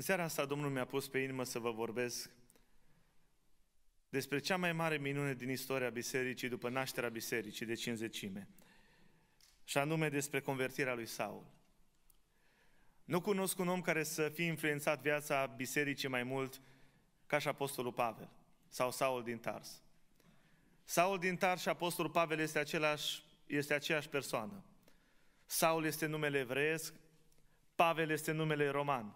În seara asta Domnul mi-a pus pe inimă să vă vorbesc despre cea mai mare minune din istoria bisericii după nașterea bisericii de cinzecime, și anume despre convertirea lui Saul. Nu cunosc un om care să fie influențat viața bisericii mai mult ca și Apostolul Pavel sau Saul din Tars. Saul din Tars și Apostolul Pavel este, același, este aceeași persoană. Saul este numele evreiesc, Pavel este numele roman.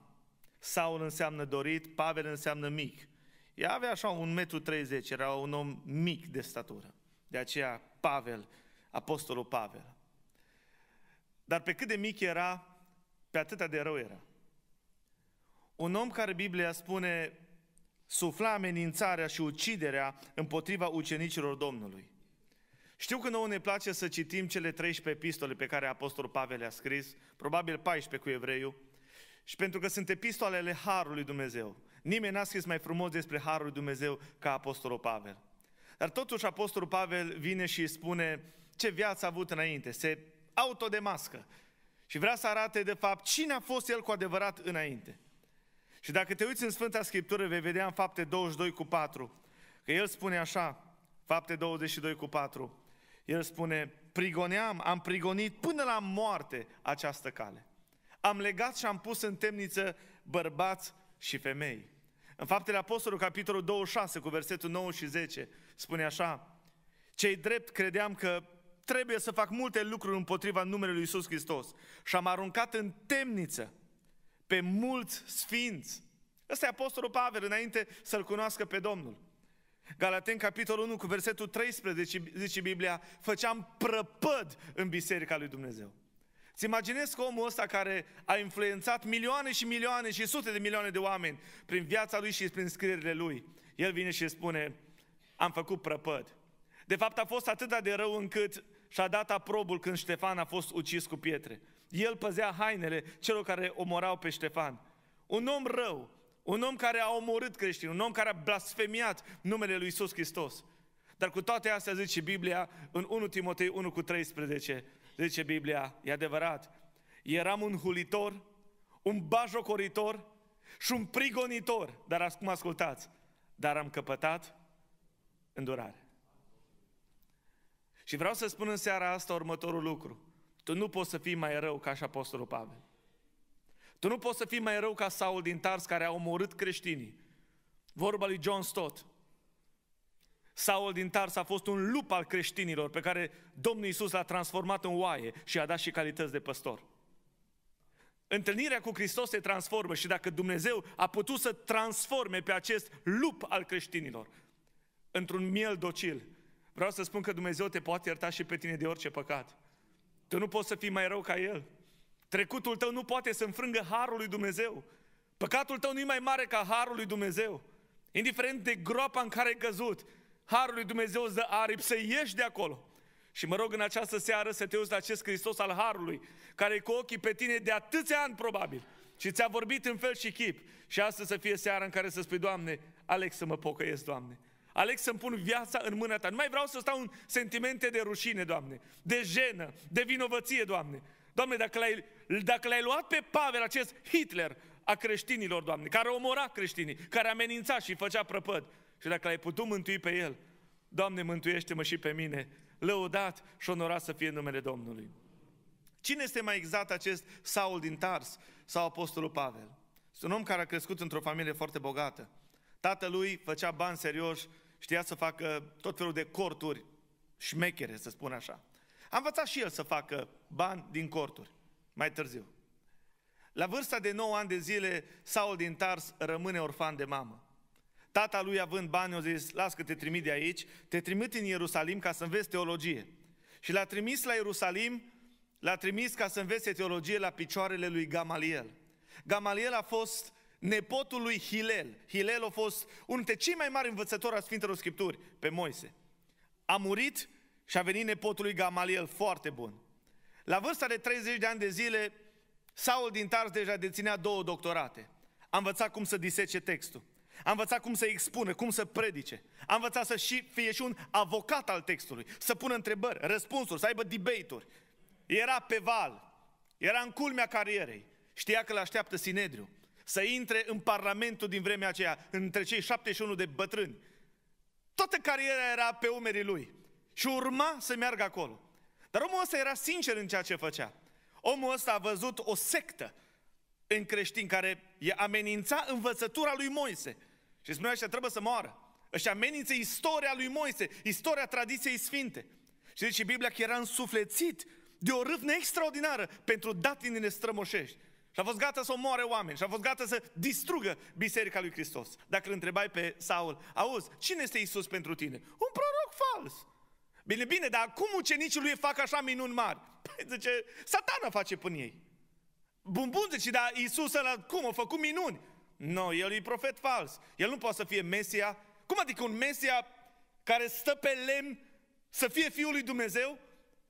Saul înseamnă dorit, Pavel înseamnă mic. Ea avea așa metru treizeci, era un om mic de statură. De aceea Pavel, apostolul Pavel. Dar pe cât de mic era, pe atâta de rău era. Un om care Biblia spune sufla amenințarea și uciderea împotriva ucenicilor Domnului. Știu că nouă ne place să citim cele 13 epistole pe care Apostolul Pavel le-a scris, probabil 14 cu evreiul, și pentru că sunt epistolele Harului Dumnezeu. Nimeni n-a scris mai frumos despre Harul Dumnezeu ca Apostolul Pavel. Dar totuși Apostolul Pavel vine și spune ce viață a avut înainte. Se autodemască. Și vrea să arate de fapt cine a fost el cu adevărat înainte. Și dacă te uiți în Sfânta Scriptură, vei vedea în fapte 22 cu 4, că el spune așa, fapte 22 cu 4, el spune, prigoneam, am prigonit până la moarte această cale am legat și am pus în temniță bărbați și femei. În faptele Apostolului, capitolul 26, cu versetul 9 și 10, spune așa, Cei drept credeam că trebuie să fac multe lucruri împotriva numelui Iisus Hristos și am aruncat în temniță pe mulți sfinți. Ăsta e Apostolul Pavel, înainte să-L cunoască pe Domnul. Galaten, capitolul 1, cu versetul 13, zice Biblia, făceam prăpăd în biserica lui Dumnezeu. Îți imaginezi că omul ăsta care a influențat milioane și milioane și sute de milioane de oameni prin viața lui și prin scrierile lui, el vine și spune, am făcut prăpăd. De fapt a fost atât de rău încât și-a dat aprobul când Ștefan a fost ucis cu pietre. El păzea hainele celor care omorau pe Ștefan. Un om rău, un om care a omorât creștini, un om care a blasfemiat numele lui Isus Hristos. Dar cu toate astea zice Biblia în 1 Timotei 1 cu 13, zice Biblia, e adevărat, eram un hulitor, un bajocoritor și un prigonitor, dar acum ascultați, dar am căpătat îndurare. Și vreau să spun în seara asta următorul lucru. Tu nu poți să fii mai rău ca și Apostolul Pavel. Tu nu poți să fii mai rău ca Saul din Tars care a omorât creștinii. Vorba lui John Stott. Saul din Tars a fost un lup al creștinilor pe care Domnul Isus l-a transformat în oaie și a dat și calități de păstor. Întâlnirea cu Hristos se transformă și dacă Dumnezeu a putut să transforme pe acest lup al creștinilor într-un miel docil, vreau să spun că Dumnezeu te poate ierta și pe tine de orice păcat. Tu nu poți să fii mai rău ca El. Trecutul tău nu poate să înfrângă harul lui Dumnezeu. Păcatul tău nu e mai mare ca harul lui Dumnezeu. Indiferent de groapa în care ai căzut, Harul lui Dumnezeu îți dă aripi să ieși de acolo. Și mă rog în această seară să te uiți la acest Hristos al Harului, care e cu ochii pe tine de atâția ani probabil. Și ți-a vorbit în fel și chip. Și astăzi să fie seara în care să spui, Doamne, Alex să mă pocăiesc, Doamne. Alex să-mi pun viața în mâna Ta. Nu mai vreau să stau în sentimente de rușine, Doamne, de jenă, de vinovăție, Doamne. Doamne, dacă l-ai, dacă l-ai luat pe Pavel, acest Hitler a creștinilor, Doamne, care omora creștinii, care amenința și făcea prăpăd, și dacă l-ai putut mântui pe el, Doamne, mântuiește-mă și pe mine, lăudat și onorat să fie numele Domnului. Cine este mai exact acest Saul din Tars sau Apostolul Pavel? Este un om care a crescut într-o familie foarte bogată. Tatălui făcea bani serioși, știa să facă tot felul de corturi șmechere, să spun așa. A învățat și el să facă bani din corturi, mai târziu. La vârsta de 9 ani de zile, Saul din Tars rămâne orfan de mamă. Tata lui, având bani, a zis, las că te trimit de aici, te trimit în Ierusalim ca să înveți teologie. Și l-a trimis la Ierusalim, l-a trimis ca să învețe teologie la picioarele lui Gamaliel. Gamaliel a fost nepotul lui Hilel. Hilel a fost unul dintre cei mai mari învățători a Sfintelor Scripturi, pe Moise. A murit și a venit nepotul lui Gamaliel, foarte bun. La vârsta de 30 de ani de zile, Saul din Tars deja deținea două doctorate. A învățat cum să disece textul. A învățat cum să expună, cum să predice. A învățat să și fie și un avocat al textului, să pună întrebări, răspunsuri, să aibă debate-uri. Era pe val, era în culmea carierei, știa că îl așteaptă Sinedriu, să intre în parlamentul din vremea aceea, între cei 71 de bătrâni. Toată cariera era pe umerii lui și urma să meargă acolo. Dar omul ăsta era sincer în ceea ce făcea. Omul ăsta a văzut o sectă în creștini care e amenința învățătura lui Moise. Și spunea așa, trebuie să moară. Își amenință istoria lui Moise, istoria tradiției sfinte. Și zice Biblia că era însuflețit de o râvnă extraordinară pentru datinile strămoșești. Și a fost gata să omoare oameni, și a fost gata să distrugă biserica lui Hristos. Dacă îl întrebai pe Saul, auzi, cine este Isus pentru tine? Un proroc fals. Bine, bine, dar acum ucenicii lui fac așa minuni mari? Păi zice, satana face până ei. Bun, bun, zice, dar Iisus ăla, cum, a făcut minuni? Nu, no, el e profet fals. El nu poate să fie Mesia. Cum adică un Mesia care stă pe lemn să fie Fiul lui Dumnezeu?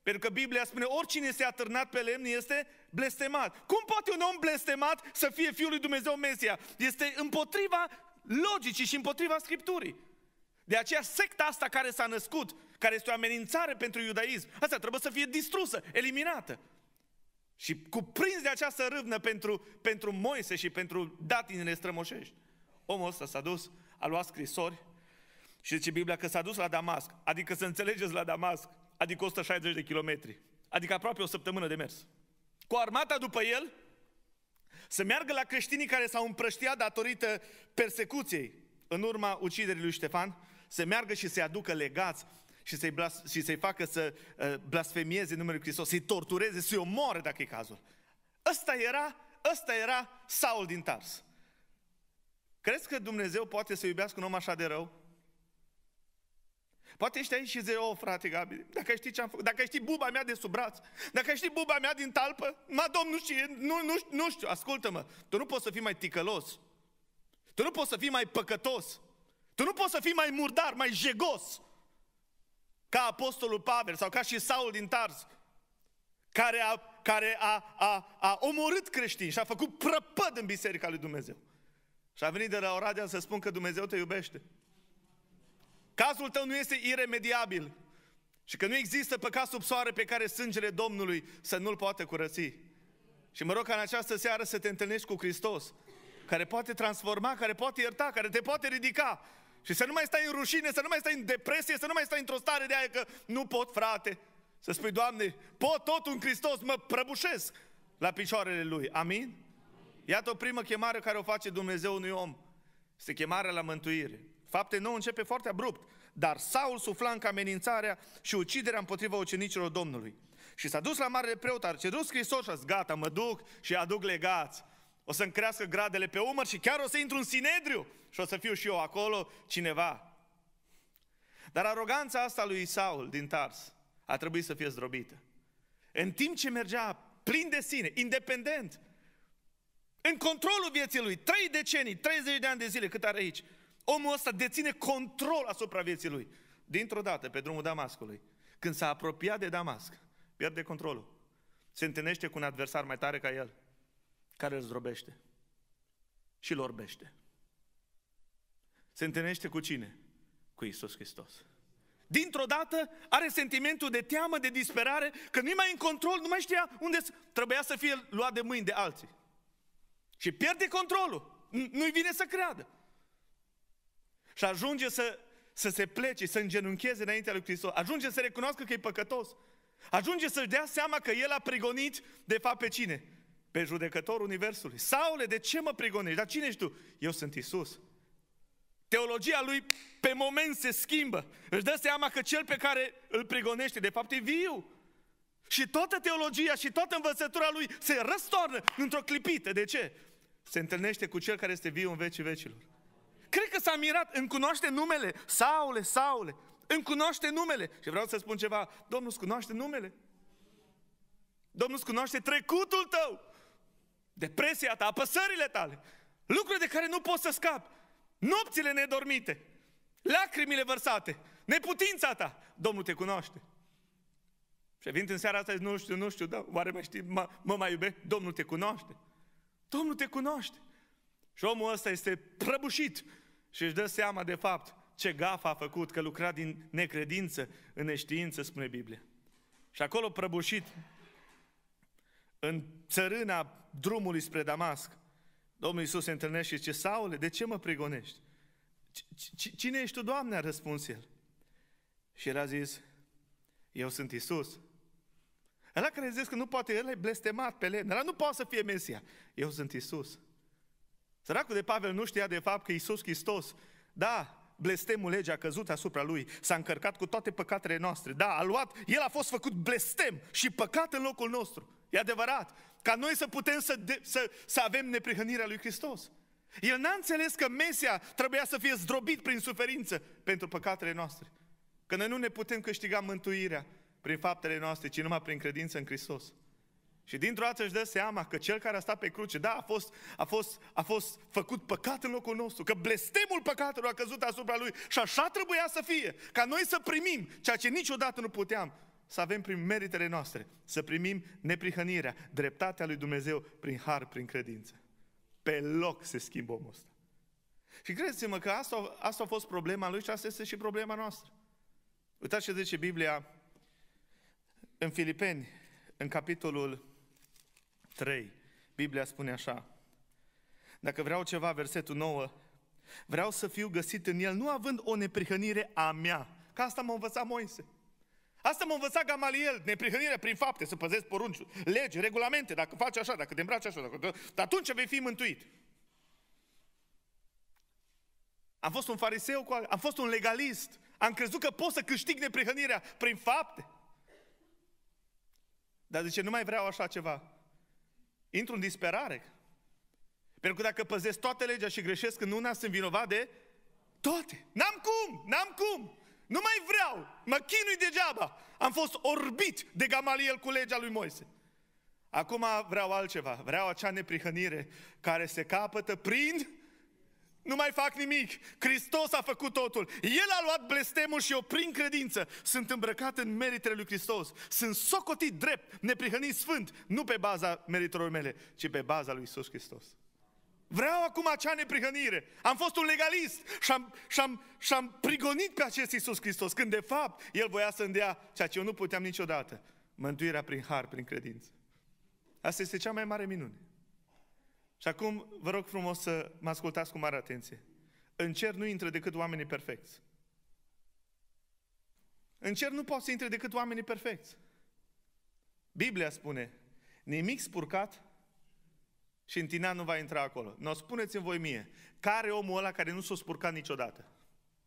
Pentru că Biblia spune, oricine se atârnat pe lemn este blestemat. Cum poate un om blestemat să fie Fiul lui Dumnezeu Mesia? Este împotriva logicii și împotriva Scripturii. De aceea secta asta care s-a născut, care este o amenințare pentru iudaism, asta trebuie să fie distrusă, eliminată. Și cuprins de această râvnă pentru, pentru Moise și pentru datinile strămoșești. Omul ăsta s-a dus, a luat scrisori și zice Biblia că s-a dus la Damasc. Adică să înțelegeți la Damasc, adică 160 de kilometri. Adică aproape o săptămână de mers. Cu armata după el, să meargă la creștinii care s-au împrăștiat datorită persecuției în urma uciderii lui Ștefan, să meargă și să-i aducă legați și să-i, blas- și să-i facă să uh, blasfemieze numele Lui Hristos, să-i tortureze, să-i omoare dacă e cazul. Ăsta era, ăsta era Saul din Tars. Crezi că Dumnezeu poate să iubească un om așa de rău? Poate ești aici și zici, oh, frate Gabi, dacă ai ști ce am făcut, dacă ai ști buba mea de sub braț, dacă ai ști buba mea din talpă, mă, domn, nu știu, nu, nu, nu știu, ascultă-mă, tu nu poți să fii mai ticălos, tu nu poți să fii mai păcătos, tu nu poți să fii mai murdar, mai jegos, ca apostolul Pavel sau ca și Saul din Tars, care a, care a, a, a omorât creștini și a făcut prăpăd în biserica lui Dumnezeu. Și a venit de la Oradea să spun că Dumnezeu te iubește. Cazul tău nu este iremediabil și că nu există păcat sub soare pe care sângele Domnului să nu-l poată curăți. Și mă rog ca în această seară să te întâlnești cu Hristos, care poate transforma, care poate ierta, care te poate ridica, și să nu mai stai în rușine, să nu mai stai în depresie, să nu mai stai într-o stare de aia că nu pot, frate. Să spui, Doamne, pot tot în Hristos, mă prăbușesc la picioarele Lui. Amin? Iată o primă chemare care o face Dumnezeu unui om. Este chemarea la mântuire. Fapte nou începe foarte abrupt. Dar Saul sufla în amenințarea și uciderea împotriva ucenicilor Domnului. Și s-a dus la marele preot, a cerut scrisoși, gata, mă duc și aduc legați o să-mi crească gradele pe umăr și chiar o să intru în Sinedriu și o să fiu și eu acolo cineva. Dar aroganța asta lui Saul din Tars a trebuit să fie zdrobită. În timp ce mergea plin de sine, independent, în controlul vieții lui, trei decenii, 30 de ani de zile, cât are aici, omul ăsta deține control asupra vieții lui. Dintr-o dată, pe drumul Damascului, când s-a apropiat de Damasc, pierde controlul. Se întâlnește cu un adversar mai tare ca el care îl zdrobește și îl orbește. Se întâlnește cu cine? Cu Isus Hristos. Dintr-o dată are sentimentul de teamă, de disperare, că nu mai în control, nu mai știa unde trebuia să fie luat de mâini de alții. Și pierde controlul. Nu-i vine să creadă. Și ajunge să, să se plece, să îngenuncheze înaintea lui Hristos. Ajunge să recunoască că e păcătos. Ajunge să-și dea seama că el a prigonit de fapt pe cine? pe judecătorul Universului. Saule, de ce mă prigonești? Dar cine ești tu? Eu sunt Isus. Teologia lui pe moment se schimbă. Își dă seama că cel pe care îl prigonește, de fapt, e viu. Și toată teologia și toată învățătura lui se răstoarnă într-o clipită. De ce? Se întâlnește cu cel care este viu în vecii vecilor. Cred că s-a mirat, îmi cunoaște numele, Saule, Saule, îmi cunoaște numele. Și vreau să spun ceva, Domnul îți cunoaște numele. Domnul îți cunoaște trecutul tău depresia ta, apăsările tale, lucruri de care nu poți să scapi, nopțile nedormite, lacrimile vărsate, neputința ta, Domnul te cunoaște. Și vin în seara asta, zic, nu știu, nu știu, da, oare mai știi, mă, mă mai iubești? Domnul te cunoaște. Domnul te cunoaște. Și omul ăsta este prăbușit și își dă seama de fapt ce gafă a făcut, că lucra din necredință în neștiință, spune Biblia. Și acolo prăbușit, în țărâna drumului spre Damasc, Domnul Iisus se întâlnește și zice, Saule, de ce mă prigonești? Cine ești tu, Doamne? a răspuns el. Și el a zis, eu sunt Iisus. Ăla care zice că nu poate, el e blestemat pe lemn, ăla nu poate să fie Mesia. Eu sunt Iisus. Săracul de Pavel nu știa de fapt că Iisus Hristos, da, blestemul legea a căzut asupra lui, s-a încărcat cu toate păcatele noastre. Da, a luat, el a fost făcut blestem și păcat în locul nostru. E adevărat. Ca noi să putem să, de, să, să avem neprihănirea lui Hristos. El n-a înțeles că Mesia trebuia să fie zdrobit prin suferință pentru păcatele noastre. Că noi nu ne putem câștiga mântuirea prin faptele noastre, ci numai prin credință în Hristos. Și dintr-o dată își dă seama că cel care a stat pe cruce, da, a fost, a fost, a fost făcut păcat în locul nostru, că blestemul păcatelor a căzut asupra lui și așa trebuia să fie, ca noi să primim ceea ce niciodată nu puteam, să avem prin meritele noastre, să primim neprihănirea, dreptatea lui Dumnezeu prin har, prin credință. Pe loc se schimbă omul ăsta. Și credeți-mă că asta, asta a fost problema lui și asta este și problema noastră. Uitați ce zice Biblia în Filipeni, în capitolul 3. Biblia spune așa. Dacă vreau ceva, versetul 9, vreau să fiu găsit în el, nu având o neprihănire a mea. Ca asta m-a învățat Moise. Asta m-a învățat Gamaliel, neprihănirea prin fapte, să păzești porunci, legi, regulamente, dacă faci așa, dacă te îmbraci așa, dacă... atunci vei fi mântuit. Am fost un fariseu, am fost un legalist, am crezut că pot să câștig neprihănirea prin fapte. Dar zice, nu mai vreau așa ceva. Intru în disperare. Pentru că dacă păzesc toate legea și greșesc în una, sunt vinovat de toate. N-am cum, n-am cum. Nu mai vreau, mă chinui degeaba. Am fost orbit de Gamaliel cu legea lui Moise. Acum vreau altceva, vreau acea neprihănire care se capătă prin... Nu mai fac nimic. Hristos a făcut totul. El a luat blestemul și eu prin credință sunt îmbrăcat în meritele lui Hristos. Sunt socotit drept, neprihănit sfânt, nu pe baza meritelor mele, ci pe baza lui Iisus Hristos. Vreau acum acea neprihănire. Am fost un legalist și am, și am, și am prigonit pe acest Iisus Hristos, când de fapt El voia să-mi dea ceea ce eu nu puteam niciodată. Mântuirea prin har, prin credință. Asta este cea mai mare minune. Și acum vă rog frumos să mă ascultați cu mare atenție. În cer nu intră decât oamenii perfecți. În cer nu poate să intre decât oamenii perfecți. Biblia spune, nimic spurcat și întinea nu va intra acolo. Nu, n-o spuneți-mi voi mie, care omul ăla care nu s-a spurcat niciodată?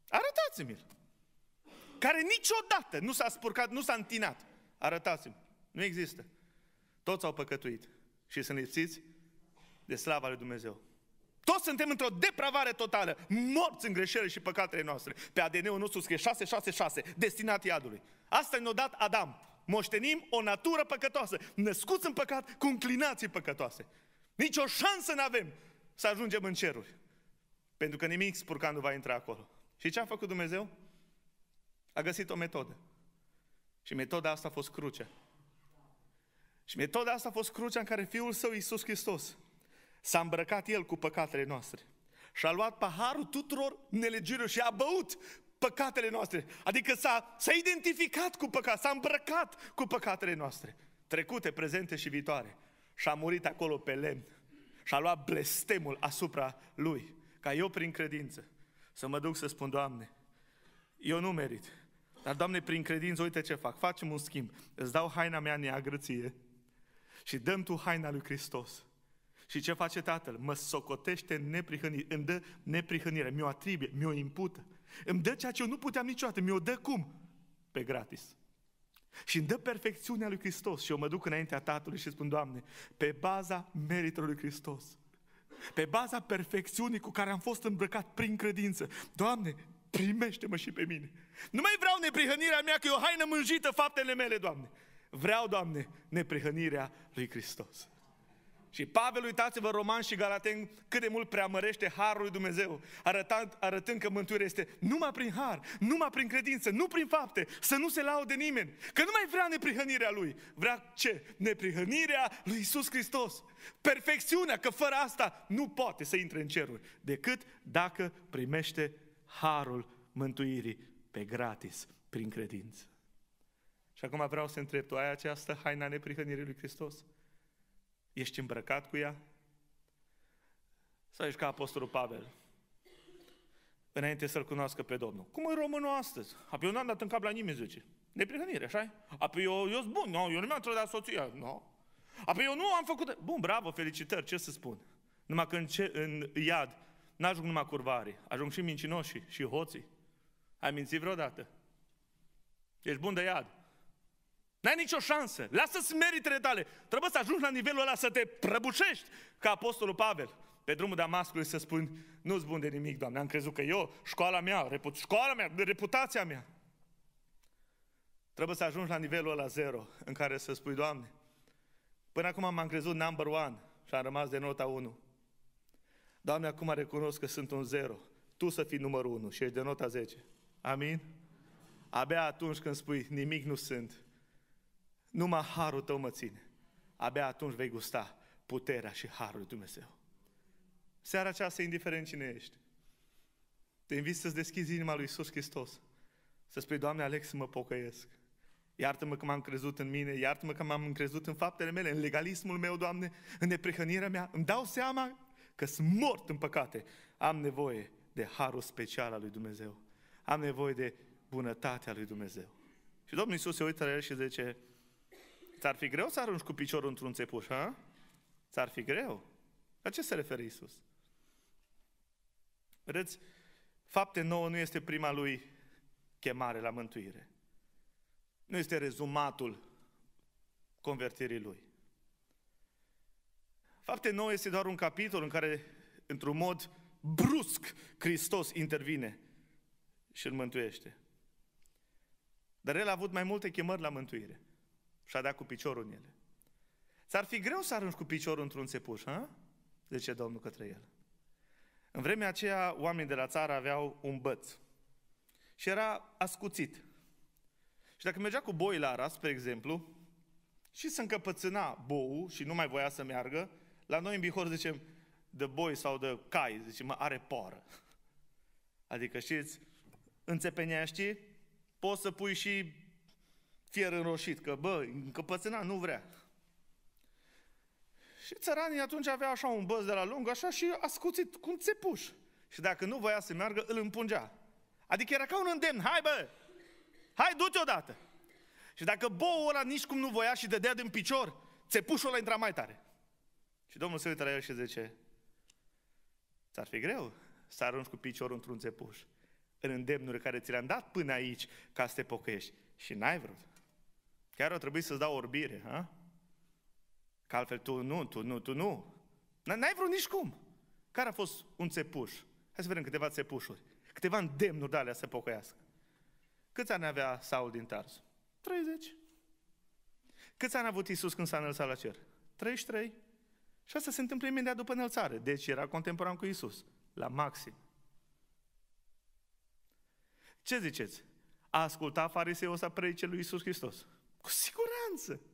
Arătați-mi-l! Care niciodată nu s-a spurcat, nu s-a întinat. Arătați-mi. Nu există. Toți au păcătuit și sunt lipsiți de slava lui Dumnezeu. Toți suntem într-o depravare totală, morți în greșele și păcatele noastre. Pe ADN-ul nostru scrie 666, destinat iadului. Asta ne-a dat Adam. Moștenim o natură păcătoasă, născuți în păcat, cu înclinații păcătoase. Nici o șansă nu avem să ajungem în ceruri. Pentru că nimic spurca nu va intra acolo. Și ce a făcut Dumnezeu? A găsit o metodă. Și metoda asta a fost crucea. Și metoda asta a fost crucea în care Fiul Său, Iisus Hristos, s-a îmbrăcat El cu păcatele noastre. Și a luat paharul tuturor nelegiurilor și a băut păcatele noastre. Adică s-a, s-a identificat cu păcat, s-a îmbrăcat cu păcatele noastre. Trecute, prezente și viitoare și a murit acolo pe lemn și a luat blestemul asupra lui, ca eu prin credință să mă duc să spun, Doamne, eu nu merit, dar Doamne, prin credință, uite ce fac, facem un schimb, îți dau haina mea neagrăție și dăm tu haina lui Hristos. Și ce face tatăl? Mă socotește neprihănire, îmi dă neprihănire, mi-o atribuie, mi-o impută. Îmi dă ceea ce eu nu puteam niciodată, mi-o dă cum? Pe gratis și îmi dă perfecțiunea lui Hristos și eu mă duc înaintea Tatălui și spun, Doamne, pe baza meritului lui Hristos, pe baza perfecțiunii cu care am fost îmbrăcat prin credință, Doamne, primește-mă și pe mine. Nu mai vreau neprihănirea mea, că e o haină mânjită faptele mele, Doamne. Vreau, Doamne, neprihănirea lui Hristos. Și Pavel, uitați-vă, Roman și Galaten, cât de mult preamărește harul lui Dumnezeu, arătând, arătând că mântuirea este numai prin har, numai prin credință, nu prin fapte, să nu se laude nimeni, că nu mai vrea neprihănirea lui. Vrea ce? Neprihănirea lui Isus Hristos. Perfecțiunea, că fără asta nu poate să intre în ceruri, decât dacă primește harul mântuirii pe gratis, prin credință. Și acum vreau să întreb, tu ai această haina neprihănirii lui Hristos? Ești îmbrăcat cu ea? Sau ești ca Apostolul Pavel? Înainte să-L cunoască pe Domnul. Cum e românul astăzi? Apoi eu n-am dat în cap la nimeni, zice. Neprihănire, așa Apoi eu, eu sunt bun, no, eu nu mi-am trădat soția, no. Apoi eu nu am făcut... Bun, bravo, felicitări, ce să spun? Numai că în, ce, în iad n-ajung numai curvare, ajung și mincinoșii și hoții. Ai mințit vreodată? Ești bun de iad. N-ai nicio șansă. Lasă-ți meritele tale. Trebuie să ajungi la nivelul ăla să te prăbușești ca apostolul Pavel pe drumul Damascului să spun, nu ți bun de nimic, Doamne, am crezut că eu, școala mea, reput, școala mea, reputația mea. Trebuie să ajungi la nivelul la zero, în care să spui, Doamne, până acum m-am crezut number one și am rămas de nota 1. Doamne, acum recunosc că sunt un zero. Tu să fii numărul 1 și ești de nota 10. Amin? Abia atunci când spui, nimic nu sunt, numai harul tău mă ține. Abia atunci vei gusta puterea și harul lui Dumnezeu. Seara aceasta, indiferent cine ești, te invit să-ți deschizi inima lui Iisus Hristos. Să spui, Doamne Alex, mă pocăiesc. Iartă-mă că m-am crezut în mine, iartă-mă că m-am încrezut în faptele mele, în legalismul meu, Doamne, în neprihănirea mea. Îmi dau seama că sunt mort în păcate. Am nevoie de harul special al lui Dumnezeu. Am nevoie de bunătatea lui Dumnezeu. Și Domnul Iisus se uită la el și zice, Ți-ar fi greu să arunci cu piciorul într-un țepuș, ha? Ți-ar fi greu? La ce se referă Isus? Vedeți, fapte nouă nu este prima lui chemare la mântuire. Nu este rezumatul convertirii lui. Fapte nouă este doar un capitol în care, într-un mod brusc, Hristos intervine și îl mântuiește. Dar el a avut mai multe chemări la mântuire și a dat cu piciorul în ele. Ți-ar fi greu să arunci cu piciorul într-un țepuș, ha? Zice Domnul către el. În vremea aceea, oamenii de la țară aveau un băț și era ascuțit. Și dacă mergea cu boi la aras, pe exemplu, și se încăpățâna bou și nu mai voia să meargă, la noi în Bihor zicem, de boi sau de cai, zicem, are poră. Adică știți, înțepenea, știi? Poți să pui și fier înroșit, că bă, încăpățâna nu vrea. Și țăranii atunci avea așa un băz de la lung, așa și ascuțit cu un țepuș. Și dacă nu voia să meargă, îl împungea. Adică era ca un îndemn, hai bă, hai du-te odată. Și dacă boul ăla nici cum nu voia și dădea din picior, țepușul ăla intra mai tare. Și Domnul se uită la el și zice, ți-ar fi greu să arunci cu piciorul într-un țepuș, în îndemnuri care ți le-am dat până aici ca să te pocăiești. Și n-ai vrut. Chiar a trebuit să-ți dau orbire, ha? Că altfel tu nu, tu nu, tu nu. N-ai vrut nici cum. Care a fost un țepuș? Hai să vedem câteva țepușuri. Câteva îndemnuri de alea să pocăiască. Câți ani avea Saul din Tars? 30. Câți ani a avut Isus când s-a înălțat la cer? 33. Și asta se întâmplă imediat după înălțare. Deci era contemporan cu Isus. La maxim. Ce ziceți? A ascultat fariseul să predice lui Isus Hristos. Cu siguranță.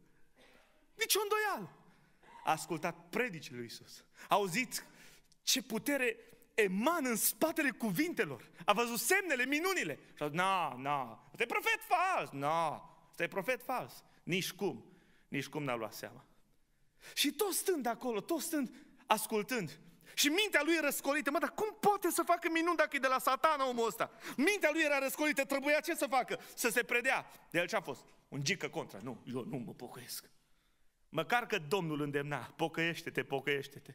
Nici o îndoială. A ascultat predicile lui Isus. A auzit ce putere emană în spatele cuvintelor. A văzut semnele, minunile. Și a zis, na, na, ăsta e profet fals, na, ăsta e profet fals. Nici cum, nici cum n-a luat seama. Și tot stând acolo, tot stând, ascultând, și mintea lui e răscolită. Mă, dar cum poate să facă minuni dacă e de la satana omul ăsta? Mintea lui era răscolită, trebuia ce să facă? Să se predea. De el ce-a fost? Un gică contra. Nu, eu nu mă pocăiesc. Măcar că Domnul îndemna, pocăiește-te, pocăiește-te.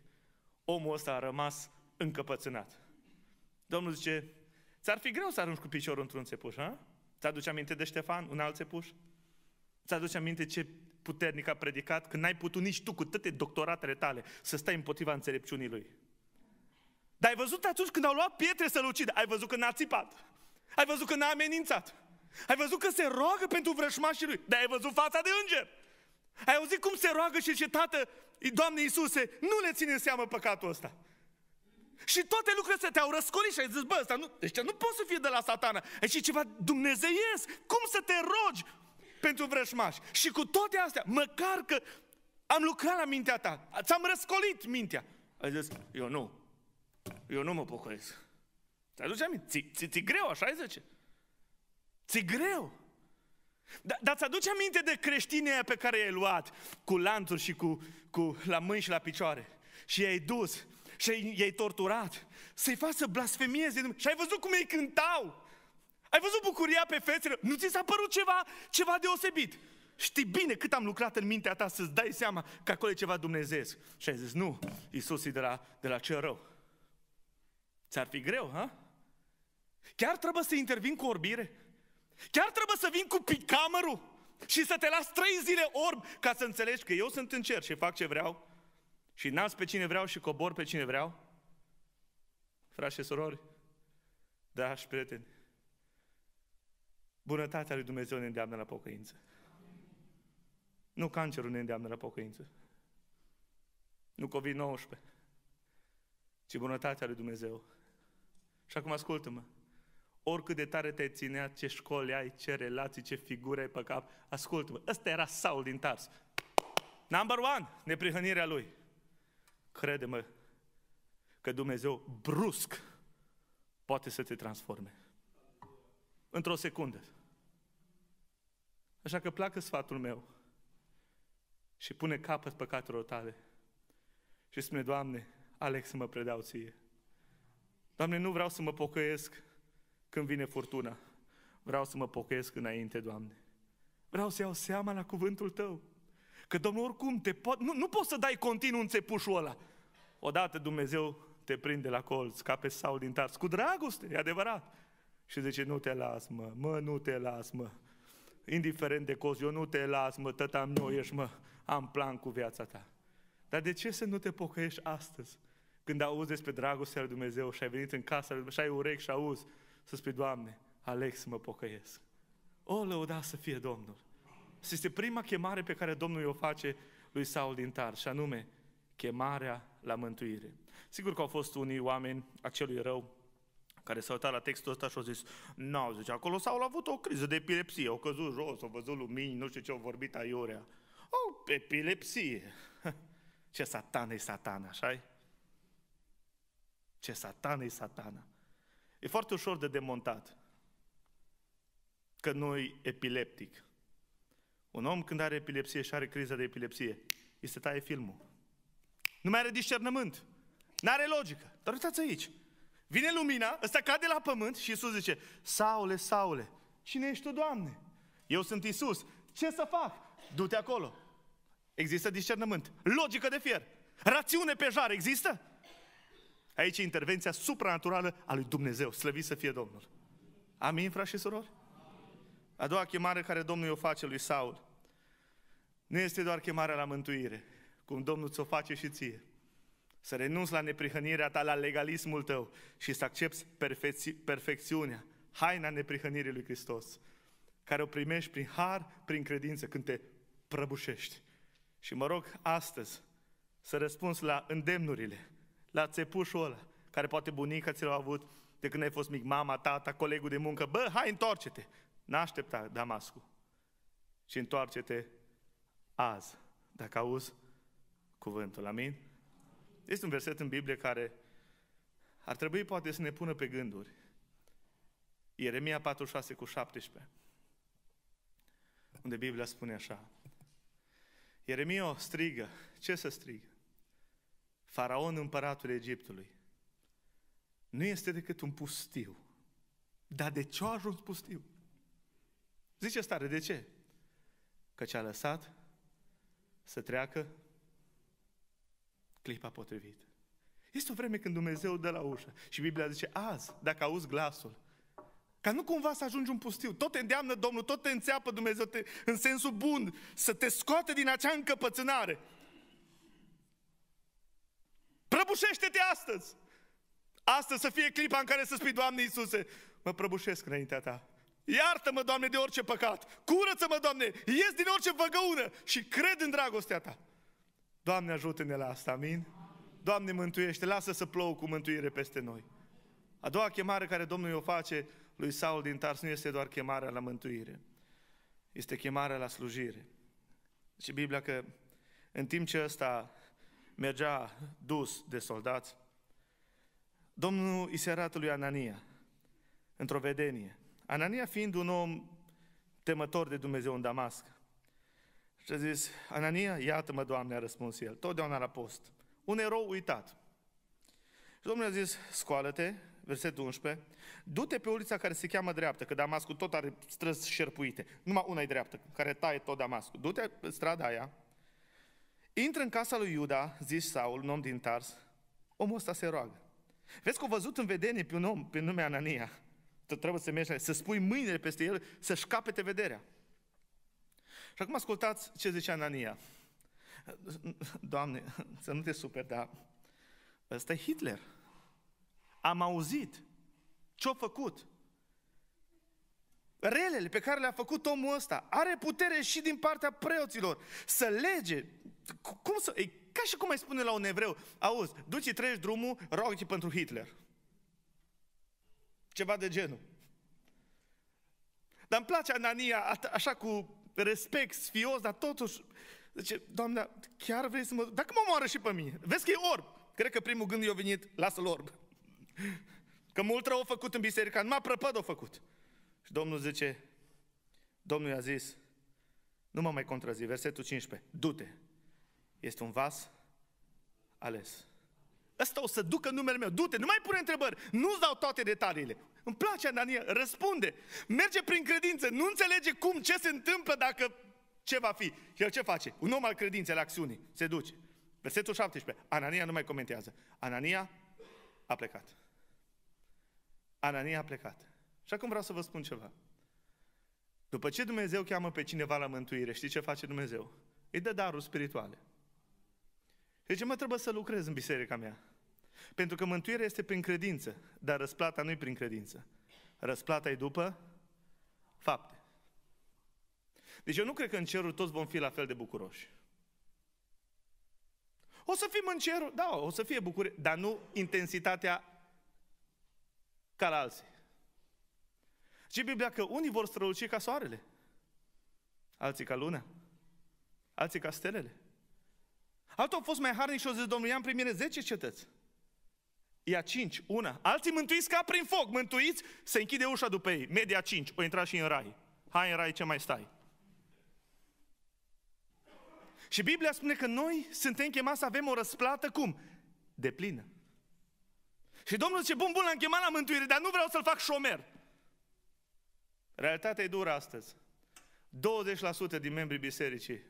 Omul ăsta a rămas încăpățânat. Domnul zice, ți-ar fi greu să arunci cu piciorul într-un țepuș, ha? Ți-aduce aminte de Ștefan, un alt țepuș? Ți-aduce aminte ce puternic a predicat, când n-ai putut nici tu cu toate doctoratele tale să stai împotriva înțelepciunii lui. Dar ai văzut atunci când au luat pietre să-l ucidă? Ai văzut că n-a țipat? Ai văzut că n-a amenințat? Ai văzut că se roagă pentru vrășmașii lui? Dar ai văzut fața de înger? Ai auzit cum se roagă și ce Tată, Doamne Iisuse, nu le ține în seamă păcatul ăsta. Și toate lucrurile astea te-au răscolit și ai zis, bă, ăsta nu, ăștia deci nu poți să fie de la satana. Aici ceva dumnezeiesc. Cum să te rogi pentru vrășmași? Și cu toate astea, măcar că am lucrat la mintea ta, ți-am răscolit mintea. Ai zis, eu nu, eu nu mă pocăiesc. Te aduce aminte? Ți, ți, ți greu, așa zice? Da, ți greu. Dar da, ți-aduce aminte de creștinii pe care i-ai luat cu lanțuri și cu, cu la mâini și la picioare și i-ai dus și i-ai torturat să-i faci să blasfemieze și ai văzut cum ei cântau. Ai văzut bucuria pe fețele? Nu ți s-a părut ceva, ceva deosebit? Știi bine cât am lucrat în mintea ta să-ți dai seama că acolo e ceva dumnezeesc. Și ai zis, nu, Iisus e de la, de la cel rău. Ți-ar fi greu, ha? Chiar trebuie să intervin cu orbire? Chiar trebuie să vin cu picamărul și să te las trei zile orb ca să înțelegi că eu sunt în cer și fac ce vreau și nas pe cine vreau și cobor pe cine vreau? Frați da, și surori, dragi prieteni, bunătatea lui Dumnezeu ne îndeamnă la pocăință. Nu cancerul ne îndeamnă la pocăință. Nu COVID-19, ci bunătatea lui Dumnezeu și acum ascultă-mă. Oricât de tare te ținea, ce școli ai, ce relații, ce figură ai pe cap, ascultă-mă. Ăsta era Saul din Tars. Number one, neprihănirea lui. Crede-mă că Dumnezeu brusc poate să te transforme. Într-o secundă. Așa că placă sfatul meu și pune capăt păcatelor tale și spune, Doamne, Alex, mă predau ție. Doamne, nu vreau să mă pocăiesc când vine furtuna. Vreau să mă pocăiesc înainte, Doamne. Vreau să iau seama la cuvântul Tău. Că, Domnul, oricum, te po- nu, nu poți să dai continuu țepușul ăla. Odată Dumnezeu te prinde la colț, ca pe Saul din Tars, cu dragoste, e adevărat. Și zice, nu te las, mă, mă, nu te las, mă. Indiferent de cozi, eu nu te las, mă, tăta, nu ești, mă, am plan cu viața ta. Dar de ce să nu te pocăiești astăzi? Când auzi despre dragostea lui Dumnezeu și ai venit în casa lui Dumnezeu și ai urechi și auzi, să spui, Doamne, aleg să mă pocăiesc. O, lăuda să fie Domnul! Este prima chemare pe care Domnul o face lui Saul din Tar, și anume, chemarea la mântuire. Sigur că au fost unii oameni acelui rău care s-au uitat la textul ăsta și au zis, nu, zice, acolo s-au avut o criză de epilepsie, au căzut jos, au văzut lumini, nu știu ce au vorbit aiurea. O, epilepsie! ce satan e satan, așa -i? Ce satana e satana. E foarte ușor de demontat că nu e epileptic. Un om când are epilepsie și are criză de epilepsie, îi se taie filmul. Nu mai are discernământ. N-are logică. Dar uitați aici. Vine lumina, ăsta cade la pământ și Iisus zice, Saule, Saule, cine ești tu, Doamne? Eu sunt Iisus. Ce să fac? Du-te acolo. Există discernământ. Logică de fier. Rațiune pe jar există? Aici e intervenția supranaturală a lui Dumnezeu. Slăvit să fie Domnul. Amin, frați și surori? A doua chemare care Domnul o face lui Saul nu este doar chemarea la mântuire, cum Domnul ți-o face și ție. Să renunți la neprihănirea ta, la legalismul tău și să accepti perfecți- perfecțiunea, haina neprihănirii lui Hristos, care o primești prin har, prin credință, când te prăbușești. Și mă rog astăzi să răspunzi la îndemnurile la țepușul ăla, care poate bunica ți l-a avut de când ai fost mic, mama, tata, colegul de muncă, bă, hai, întoarce-te! n aștepta Damascu. Și întoarce-te azi, dacă auzi cuvântul, amin? Este un verset în Biblie care ar trebui poate să ne pună pe gânduri. Ieremia 46 cu 17, unde Biblia spune așa. Ieremia strigă, ce să strigă? Faraon împăratul Egiptului, nu este decât un pustiu. Dar de ce a ajuns pustiu? Zice stare, de ce? ce a lăsat să treacă clipa potrivită. Este o vreme când Dumnezeu dă la ușă și Biblia zice, azi, dacă auzi glasul, ca nu cumva să ajungi un pustiu. Tot te îndeamnă Domnul, tot te înțeapă Dumnezeu te, în sensul bun, să te scoate din acea încăpățânare. Prăbușește-te astăzi! Astăzi să fie clipa în care să spui, Doamne Iisuse, mă prăbușesc înaintea Ta. Iartă-mă, Doamne, de orice păcat. Curăță-mă, Doamne, ies din orice văgăună și cred în dragostea Ta. Doamne, ajută-ne la asta, amin? Doamne, mântuiește, lasă să plouă cu mântuire peste noi. A doua chemare care Domnul o face lui Saul din Tars nu este doar chemarea la mântuire, este chemarea la slujire. Și Biblia că în timp ce ăsta mergea dus de soldați, Domnul i se arată lui Anania într-o vedenie. Anania fiind un om temător de Dumnezeu în Damasc. Și a zis, Anania, iată-mă, Doamne, a răspuns el, totdeauna la post. Un erou uitat. Și Domnul a zis, scoală-te, versetul 11, du-te pe ulița care se cheamă dreaptă, că Damascul tot are străzi șerpuite, numai una e dreaptă, care taie tot Damascul. Du-te pe strada aia, Intră în casa lui Iuda, zici Saul, un om din Tars, omul ăsta se roagă. Vezi că au văzut în vedenie pe un om pe nume Anania. Tu trebuie să mergi, să spui mâinile peste el, să-și capete vederea. Și acum ascultați ce zice Anania. Doamne, să nu te super, dar ăsta e Hitler. Am auzit ce-a făcut. Relele pe care le-a făcut omul ăsta are putere și din partea preoților să lege cum să... E ca și cum ai spune la un evreu, auzi, duci treci drumul, roagă pentru Hitler. Ceva de genul. Dar îmi place Anania, așa cu respect, sfios, dar totuși... Zice, doamne, chiar vrei să mă... Dacă mă moară și pe mine? Vezi că e orb. Cred că primul gând i-a venit, lasă-l orb. Că mult rău a făcut în biserică, numai prăpăd a făcut. Și Domnul zice, Domnul i-a zis, nu mă mai contrazi, versetul 15, du-te, este un vas ales. Ăsta o să ducă numele meu. Du-te, nu mai pune întrebări. Nu-ți dau toate detaliile. Îmi place Anania, răspunde. Merge prin credință, nu înțelege cum, ce se întâmplă dacă ce va fi. El ce face? Un om al credinței, la acțiunii, se duce. Versetul 17. Anania nu mai comentează. Anania a plecat. Anania a plecat. Și acum vreau să vă spun ceva. După ce Dumnezeu cheamă pe cineva la mântuire, știi ce face Dumnezeu? Îi dă daruri spirituale. De ce mă trebuie să lucrez în biserica mea? Pentru că mântuirea este prin credință, dar răsplata nu e prin credință. Răsplata e după fapte. Deci eu nu cred că în cerul toți vom fi la fel de bucuroși. O să fim în cerul, da, o să fie bucurie, dar nu intensitatea ca la alții. Ce Biblia că unii vor străluci ca soarele, alții ca luna, alții ca stelele. Altul a fost mai harnic și a zis, Domnul, i-am primire 10 cetăți. Ia 5, una. Alții mântuiți ca prin foc, mântuiți, se închide ușa după ei. Media 5, o intra și în rai. Hai în rai, ce mai stai? Și Biblia spune că noi suntem chemați să avem o răsplată cum? De plină. Și Domnul zice, bun, bun, l-am chemat la mântuire, dar nu vreau să-l fac șomer. Realitatea e dură astăzi. 20% din membrii bisericii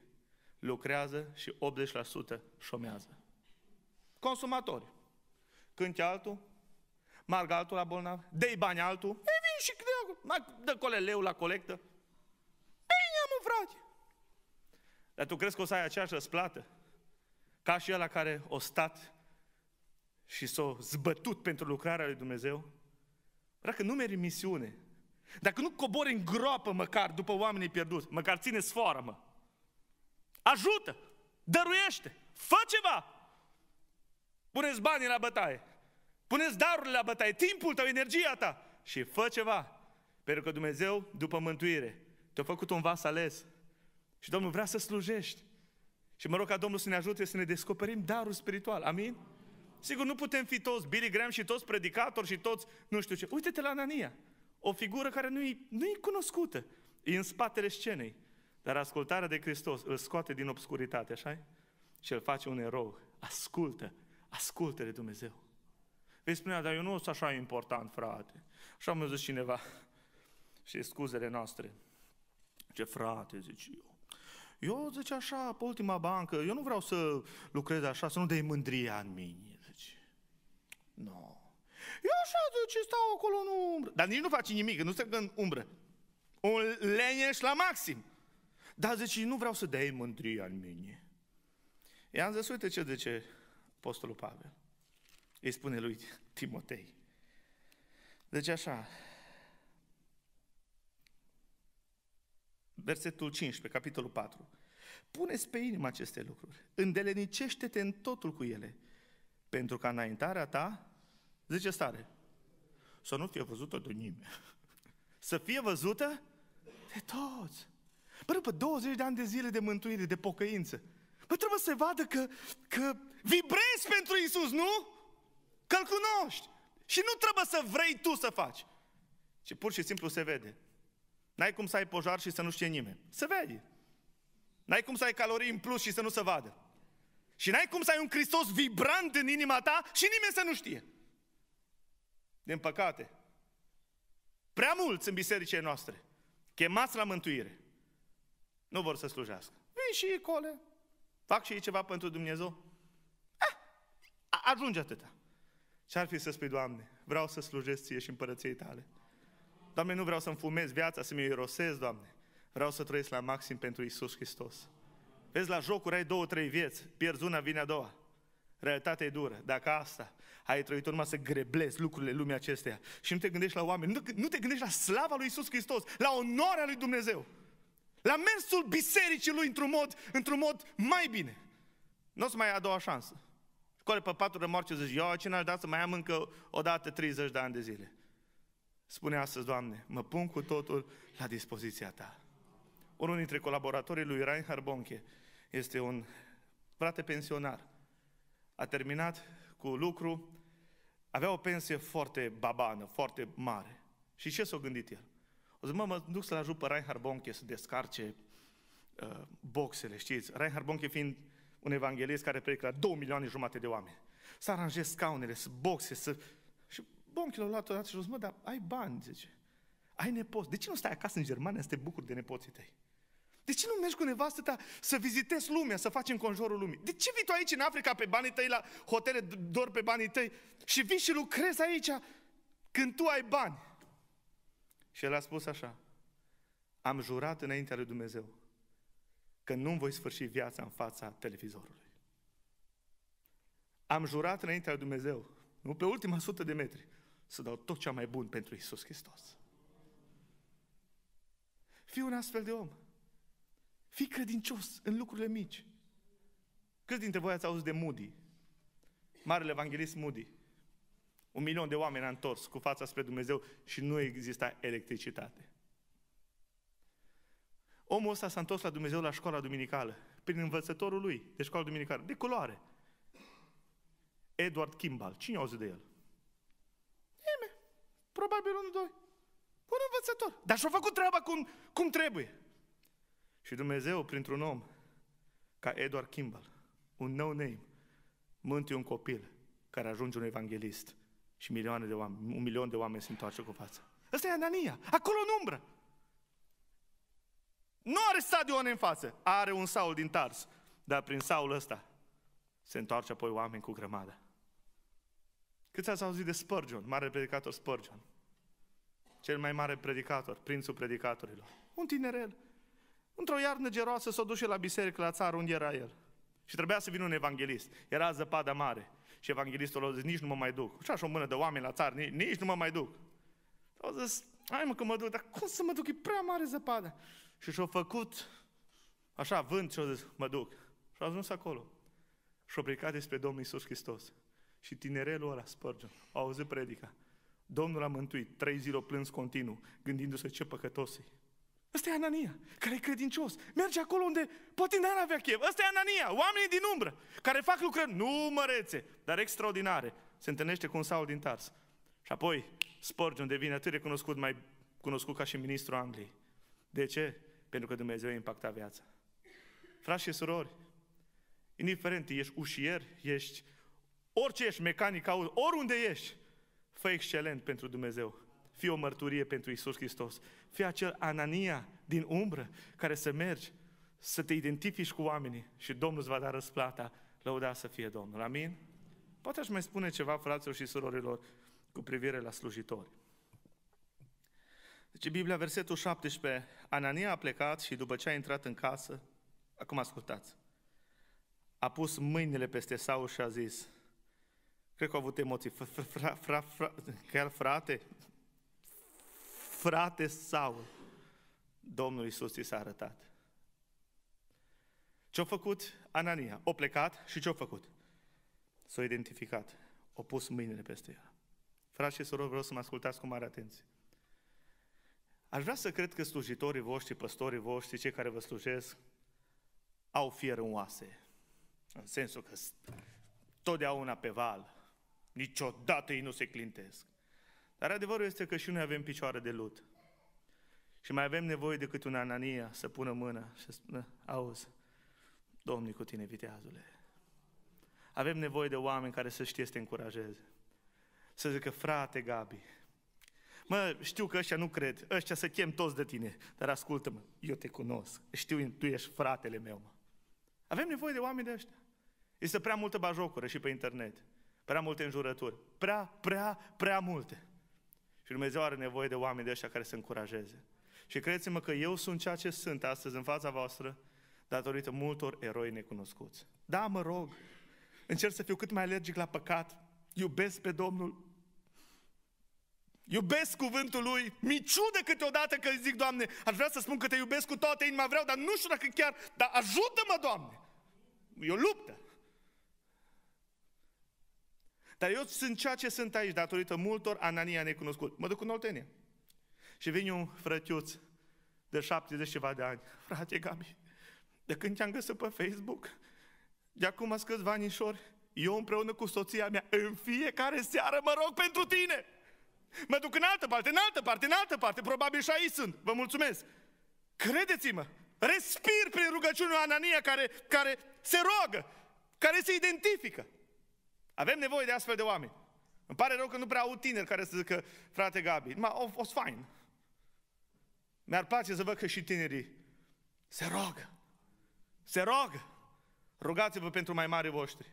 lucrează și 80% șomează. Consumatori. e altul, margă altul la bolnav, dă bani altul, e vin și mai dă coleleu la colectă. Bine, mă, frate! Dar tu crezi că o să ai aceeași răsplată? Ca și ăla care o stat și s-a zbătut pentru lucrarea lui Dumnezeu? Dacă nu meri misiune, dacă nu cobori în groapă măcar după oamenii pierduți, măcar ține sfoară, mă, ajută, dăruiește, fă ceva. Puneți banii la bătaie, puneți darurile la bătaie, timpul tău, energia ta și fă ceva. Pentru că Dumnezeu, după mântuire, te-a făcut un vas ales și Domnul vrea să slujești. Și mă rog ca Domnul să ne ajute să ne descoperim darul spiritual. Amin? Sigur, nu putem fi toți Billy Graham și toți predicatori și toți nu știu ce. Uite-te la Anania, o figură care nu e, nu e cunoscută, e în spatele scenei. Dar ascultarea de Hristos îl scoate din obscuritate, așa Și îl face un erou. Ascultă, ascultă de Dumnezeu. Vei spune, dar eu nu sunt așa important, frate. Așa mi-a zis cineva. Și scuzele noastre. Ce frate, Zic eu. Eu, zice așa, pe ultima bancă, eu nu vreau să lucrez așa, să nu dai mândria în mine, zice. Nu. No. Eu așa, zice, stau acolo în umbră. Dar nici nu faci nimic, nu se în umbră. Un leneș la maxim. Dar zice, nu vreau să dai mândria în mine. I-am zis, uite ce zice apostolul Pavel. Îi spune lui Timotei. Deci așa, versetul 15, capitolul 4. Puneți pe inimă aceste lucruri, îndelenicește-te în totul cu ele, pentru ca înaintarea ta, zice stare, să nu fie văzută de nimeni, să fie văzută de toți. Bă, după 20 de ani de zile de mântuire, de pocăință, bă, trebuie să vadă că, că vibrezi pentru Isus, nu? că cunoști. Și nu trebuie să vrei tu să faci. Și pur și simplu se vede. N-ai cum să ai pojar și să nu știe nimeni. Se vede. N-ai cum să ai calorii în plus și să nu se vadă. Și n-ai cum să ai un Hristos vibrant în inima ta și nimeni să nu știe. Din păcate, prea mulți în bisericile noastre, chemați la mântuire, nu vor să slujească. Vin și icole, Fac și ei ceva pentru Dumnezeu. Eh, ajunge atâta. Ce-ar fi să spui, Doamne, vreau să slujesc Ție și împărăției Tale. Doamne, nu vreau să-mi fumez viața, să-mi irosez, Doamne. Vreau să trăiesc la maxim pentru Isus Hristos. Vezi, la jocuri ai două, trei vieți, pierzi una, vine a doua. Realitatea e dură. Dacă asta ai trăit urma să greblezi lucrurile lumii acesteia și nu te gândești la oameni, nu te gândești la slava lui Isus Hristos, la onoarea lui Dumnezeu. La mersul bisericii lui într-un mod, într-un mod mai bine. Nu o să mai ai a doua șansă. Scoare pe patru rămoarce și zici, eu cine aș da să mai am încă o dată 30 de ani de zile. Spune astăzi, Doamne, mă pun cu totul la dispoziția Ta. Unul dintre colaboratorii lui Reinhard Bonche este un frate pensionar. A terminat cu lucru, avea o pensie foarte babană, foarte mare. Și ce s-a gândit el? O zic, mă, mă duc să-l ajut pe Reinhard Bonke să descarce uh, boxele, știți? Reinhard Bonke fiind un evanghelist care predică la 2 milioane jumate de oameni. Să aranjez scaunele, să boxe, să... Și Bonke l-a luat dată și a zis, mă, dar ai bani, zice. Ai nepoți. De ce nu stai acasă în Germania să te bucuri de nepoții tăi? De ce nu mergi cu nevastă ta să vizitezi lumea, să faci înconjurul lumii? De ce vii tu aici în Africa pe banii tăi, la hotele dor pe banii tăi și vii și lucrezi aici când tu ai bani? Și el a spus așa, am jurat înaintea lui Dumnezeu că nu voi sfârși viața în fața televizorului. Am jurat înaintea lui Dumnezeu, nu pe ultima sută de metri, să dau tot cea mai bun pentru Isus Hristos. Fii un astfel de om. Fii credincios în lucrurile mici. Câți dintre voi ați auzit de Moody? Marele evanghelist Moody. Un milion de oameni a întors cu fața spre Dumnezeu și nu exista electricitate. Omul ăsta s-a întors la Dumnezeu la școala duminicală, prin învățătorul lui de școală duminicală, de culoare. Edward Kimball. Cine auzi de el? Nimeni. Probabil unul, doi. Un învățător. Dar și-a făcut treaba cum, cum trebuie. Și Dumnezeu, printr-un om ca Edward Kimball, un no name, mântuie un copil care ajunge un evanghelist și milioane de oameni, un milion de oameni se întoarce cu față. Ăsta e Anania, acolo în umbră. Nu are stadion în față, are un Saul din Tars. Dar prin Saul ăsta se întoarce apoi oameni cu grămadă. Câți ați auzit de Spurgeon, mare predicator Spurgeon? Cel mai mare predicator, prințul predicatorilor. Un tinerel. Într-o iarnă geroasă s-a dus la biserică la țară unde era el. Și trebuia să vină un evanghelist. Era zăpada mare. Și evanghelistul a zis, nici nu mă mai duc. Și așa o mână de oameni la țară, nici, nici nu mă mai duc. Și au zis, hai mă că mă duc, dar cum să mă duc, e prea mare zăpadă. Și și-a făcut așa vânt și au zis, mă duc. Și a ajuns acolo. Și-a plecat despre Domnul Iisus Hristos. Și tinerelul ăla, Spurgeon, a auzit predica. Domnul a mântuit, trei zile o plâns continuu, gândindu-se ce păcătosii. Ăsta e Anania, care e credincios. Merge acolo unde poate n-ar avea chef. Ăsta e Anania, oamenii din umbră, care fac lucrări numărețe, dar extraordinare. Se întâlnește cu un Saul din Tars. Și apoi Spurgeon devine atât de cunoscut, mai cunoscut ca și ministrul Angliei. De ce? Pentru că Dumnezeu a impactat viața. Frați și surori, indiferent, ești ușier, ești orice ești, mecanic, oriunde ești, fă excelent pentru Dumnezeu Fii o mărturie pentru Isus Hristos. Fii acel Anania din umbră care să mergi, să te identifici cu oamenii și Domnul îți va da răsplata. Lăuda să fie Domnul. Amin? Poate aș mai spune ceva, fraților și surorilor, cu privire la slujitori. Deci Biblia, versetul 17, Anania a plecat și după ce a intrat în casă, acum ascultați, a pus mâinile peste Saul și a zis, cred că a avut emoții, fra, fra, fra, chiar frate, frate Saul, Domnul Iisus i s-a arătat. Ce-a făcut Anania? O plecat și ce-a făcut? S-a identificat. O pus mâinile peste el. Frați și surori, vreau să mă ascultați cu mare atenție. Aș vrea să cred că slujitorii voștri, păstorii voștri, cei care vă slujesc, au fier în oase. În sensul că totdeauna pe val, niciodată ei nu se clintesc. Dar adevărul este că și noi avem picioare de lut. Și mai avem nevoie decât un Anania să pună mână și să spună, auzi, Domnul cu tine, viteazule. Avem nevoie de oameni care să știe să te încurajeze. Să zică, frate Gabi, mă, știu că ăștia nu cred, ăștia se chem toți de tine, dar ascultă-mă, eu te cunosc, știu, tu ești fratele meu, mă. Avem nevoie de oameni de ăștia. Este prea multă bajocură și pe internet, prea multe înjurături, prea, prea, prea multe. Și Dumnezeu are nevoie de oameni de ăștia care să încurajeze. Și credeți-mă că eu sunt ceea ce sunt astăzi în fața voastră datorită multor eroi necunoscuți. Da, mă rog, încerc să fiu cât mai alergic la păcat, iubesc pe Domnul, iubesc cuvântul Lui, mi ciudă câteodată că zic, Doamne, aș vrea să spun că te iubesc cu toată inima, vreau, dar nu știu dacă chiar, dar ajută-mă, Doamne! E o luptă. Dar eu sunt ceea ce sunt aici datorită multor Anania necunoscut. Mă duc în Oltenia. Și vine un frătiuț de 70 ceva de ani. Frate Gabi, de când te-am găsit pe Facebook, de acum câțiva anișori, eu împreună cu soția mea, în fiecare seară mă rog pentru tine. Mă duc în altă parte, în altă parte, în altă parte, probabil și aici sunt. Vă mulțumesc. Credeți-mă, respir prin rugăciunea Anania care, care se roagă, care se identifică. Avem nevoie de astfel de oameni. Îmi pare rău că nu prea au tineri care să zică, frate Gabi, ma, o, o fain. Mi-ar place să văd că și tinerii se roagă. Se roagă. Rugați-vă pentru mai mari voștri.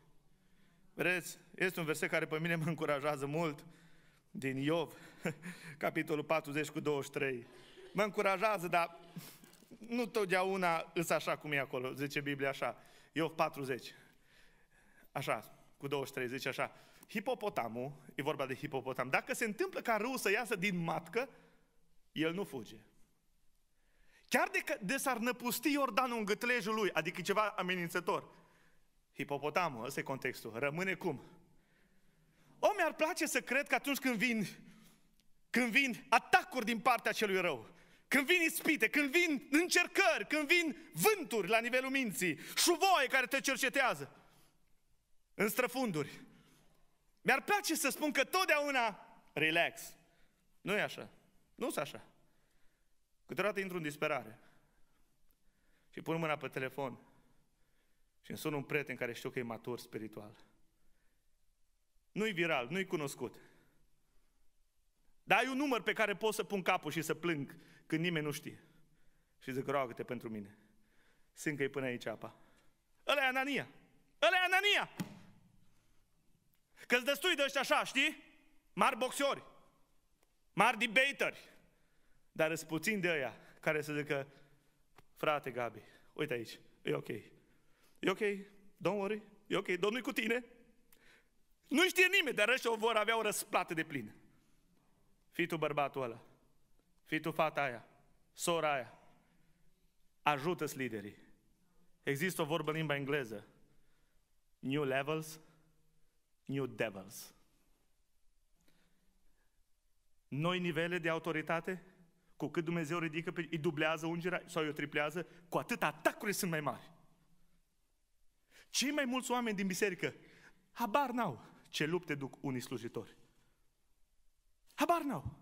Vedeți, este un verset care pe mine mă încurajează mult din Iov, capitolul 40 cu 23. Mă încurajează, dar nu totdeauna îs așa cum e acolo, zice Biblia așa. Iov 40. Așa, cu 23, zice așa, hipopotamul, e vorba de hipopotam, dacă se întâmplă ca râul să iasă din matcă, el nu fuge. Chiar de, că, de s-ar năpusti Iordanul în gâtlejul lui, adică ceva amenințător, hipopotamul, ăsta e contextul, rămâne cum? O, mi-ar place să cred că atunci când vin, când vin atacuri din partea celui rău, când vin ispite, când vin încercări, când vin vânturi la nivelul minții, șuvoie care te cercetează, în străfunduri. Mi-ar place să spun că totdeauna relax. Nu e așa. Nu e așa. Câteodată intru în disperare. Și pun mâna pe telefon. Și îmi sun un prieten care știu că e matur spiritual. Nu-i viral, nu-i cunoscut. Dar ai un număr pe care pot să pun capul și să plâng când nimeni nu știe. Și zic, roagă pentru mine. Sunt că e până aici apa. Ăla e Anania. Ăla e Anania! Că-s destui de ăștia așa, știi? Mari boxiori, mari debateri, dar sunt puțin de ăia care să zică, frate Gabi, uite aici, e ok. E ok, don't worry, e ok, Domnul cu tine. Nu știe nimeni, dar ăștia vor avea o răsplată de plin. Fii tu bărbatul ăla, fii tu fata aia, sora aia, ajută-ți liderii. Există o vorbă în limba engleză, new levels, new devils. Noi nivele de autoritate, cu cât Dumnezeu ridică, îi dublează ungerea sau îi triplează, cu atât atacurile sunt mai mari. Cei mai mulți oameni din biserică habar n-au ce lupte duc unii slujitori. Habar n-au.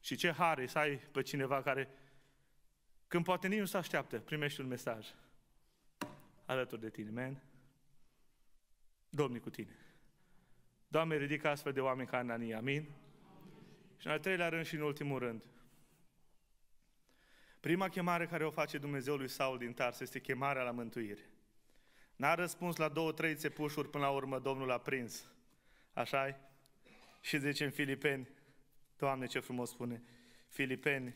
Și ce hare să ai pe cineva care, când poate nici nu se așteaptă, primești un mesaj alături de tine, man. Domnul cu tine. Doamne, ridică astfel de oameni ca Anania, amin? Și în al treilea rând și în ultimul rând, prima chemare care o face Dumnezeu lui Saul din Tars este chemarea la mântuire. N-a răspuns la două, trei țepușuri, până la urmă Domnul a prins. așa -i? Și zice în Filipeni, Doamne ce frumos spune, Filipeni,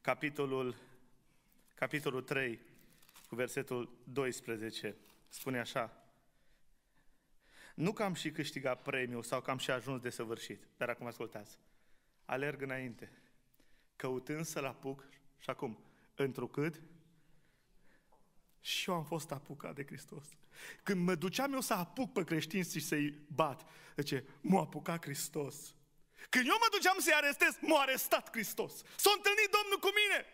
capitolul, capitolul 3, cu versetul 12, spune așa, nu că am și câștigat premiul sau că am și ajuns de săvârșit, dar acum ascultați. Alerg înainte, căutând să-l apuc și acum, întrucât și eu am fost apucat de Hristos. Când mă duceam eu să apuc pe creștini și să-i bat, zice, m-a apucat Hristos. Când eu mă duceam să-i arestez, m-a arestat Hristos. S-a întâlnit Domnul cu mine.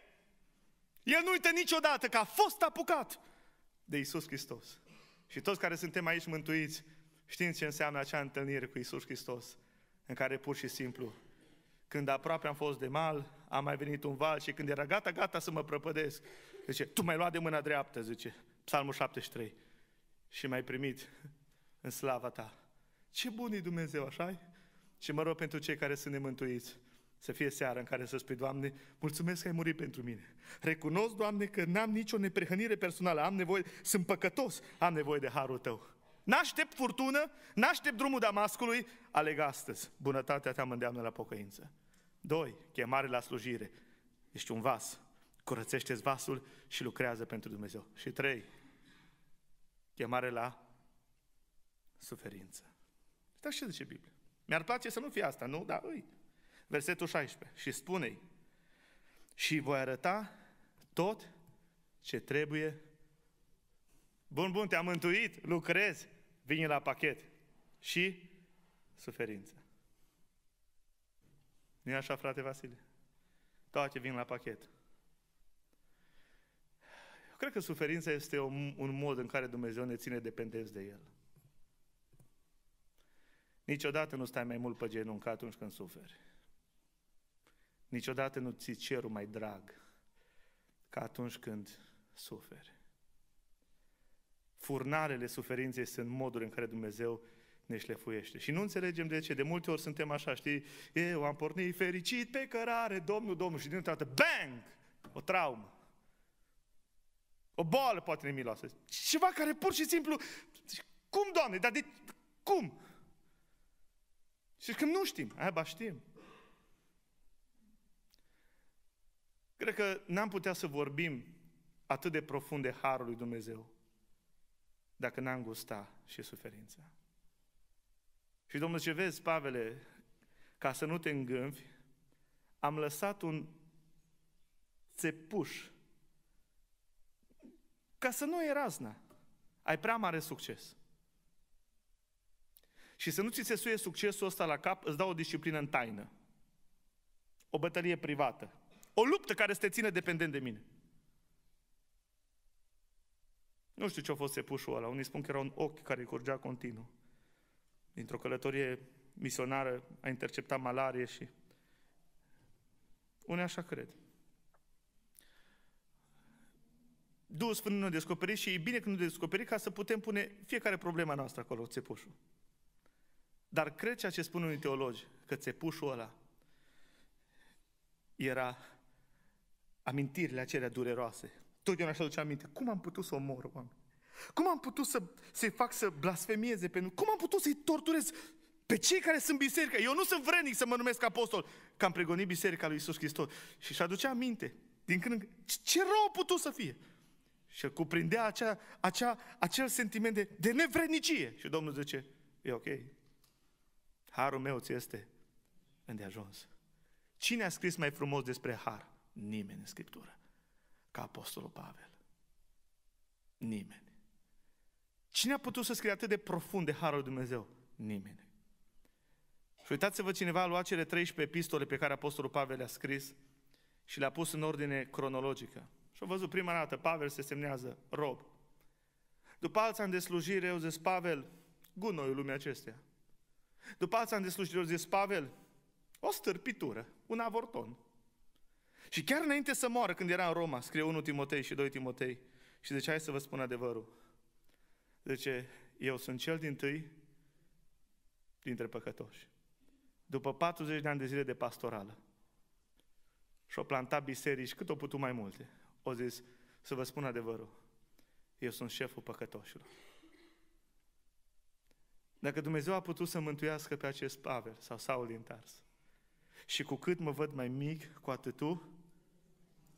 El nu uită niciodată că a fost apucat de Isus Hristos. Și toți care suntem aici mântuiți, Știm ce înseamnă acea întâlnire cu Isus Hristos, în care pur și simplu, când aproape am fost de mal, am mai venit un val și când era gata, gata să mă prăpădesc, zice, tu mai lua de mâna dreaptă, zice, Psalmul 73, și mai primit în slava ta. Ce bun e Dumnezeu, așa Și mă rog pentru cei care sunt nemântuiți, să fie seara în care să spui, Doamne, mulțumesc că ai murit pentru mine. Recunosc, Doamne, că n-am nicio neprehănire personală, am nevoie, sunt păcătos, am nevoie de harul Tău. N-aștept furtună, n-aștept drumul Damascului, aleg astăzi. Bunătatea ta mă îndeamnă la pocăință. Doi, Chemare la slujire. Ești un vas. Curățește-ți vasul și lucrează pentru Dumnezeu. Și trei, Chemare la suferință. Dar ce zice Biblia? Mi-ar place să nu fie asta, nu? Dar îi. Versetul 16. Și spune și voi arăta tot ce trebuie. Bun, bun, te-am mântuit, lucrezi vine la pachet și suferință. nu e așa, frate Vasile? Toate vin la pachet. Eu cred că suferința este un, un mod în care Dumnezeu ne ține dependenți de El. Niciodată nu stai mai mult pe genunchi atunci când suferi. Niciodată nu ți cerul mai drag ca atunci când suferi furnalele suferinței sunt modul în care Dumnezeu ne șlefuiește. Și nu înțelegem de ce. De multe ori suntem așa, știi, eu am pornit fericit pe cărare, Domnul, Domnul, și dintr-o dată, bang, o traumă. O boală poate ne miloasă. Ceva care pur și simplu, cum, Doamne, dar de, cum? Și când nu știm, aia ba știm. Cred că n-am putea să vorbim atât de profund de Harul lui Dumnezeu dacă n-am gusta și suferința. Și Domnul ce vezi, Pavele, ca să nu te îngânfi, am lăsat un țepuș ca să nu e razna. Ai prea mare succes. Și să nu ți se suie succesul ăsta la cap, îți dau o disciplină în taină. O bătălie privată. O luptă care să te ține dependent de mine. Nu știu ce a fost sepușul ăla. Unii spun că era un ochi care îi curgea continuu. Dintr-o călătorie misionară a interceptat malarie și... Unii așa cred. Duhul Sfânt nu descoperi și e bine că nu descoperi ca să putem pune fiecare problema noastră acolo, țepușul. Dar cred ceea ce spun unii teologi, că țepușul ăla era amintirile acelea dureroase, Totdeauna așa aduce aminte, cum am putut să omor oameni? Cum am putut să, să-i fac să blasfemieze pe Cum am putut să-i torturez pe cei care sunt biserica? Eu nu sunt vrednic să mă numesc apostol, că am pregonit biserica lui Isus Hristos. Și își aducea aminte, din când în ce rău a putut să fie? Și cuprindea acea, acea, acel sentiment de, de nevrednicie. Și Domnul zice, e ok, harul meu ți este îndeajuns. Cine a scris mai frumos despre har? Nimeni în Scriptură ca Apostolul Pavel. Nimeni. Cine a putut să scrie atât de profund de Harul lui Dumnezeu? Nimeni. Și uitați-vă, cineva a luat cele 13 epistole pe care Apostolul Pavel le-a scris și le-a pus în ordine cronologică. Și au văzut prima dată, Pavel se semnează rob. După alți ani de slujire, eu zis Pavel, gunoiul lumii acestea. După alți ani de slujire, eu zis Pavel, o stârpitură, un avorton. Și chiar înainte să moară, când era în Roma, scrie 1 Timotei și 2 Timotei, și zice, hai să vă spun adevărul. Zice, eu sunt cel din tâi dintre păcătoși. După 40 de ani de zile de pastorală, și-o plantat biserici cât o putut mai multe. O zis, să vă spun adevărul, eu sunt șeful păcătoșilor. Dacă Dumnezeu a putut să mântuiască pe acest Pavel sau Saul din Tars, și cu cât mă văd mai mic, cu atât tu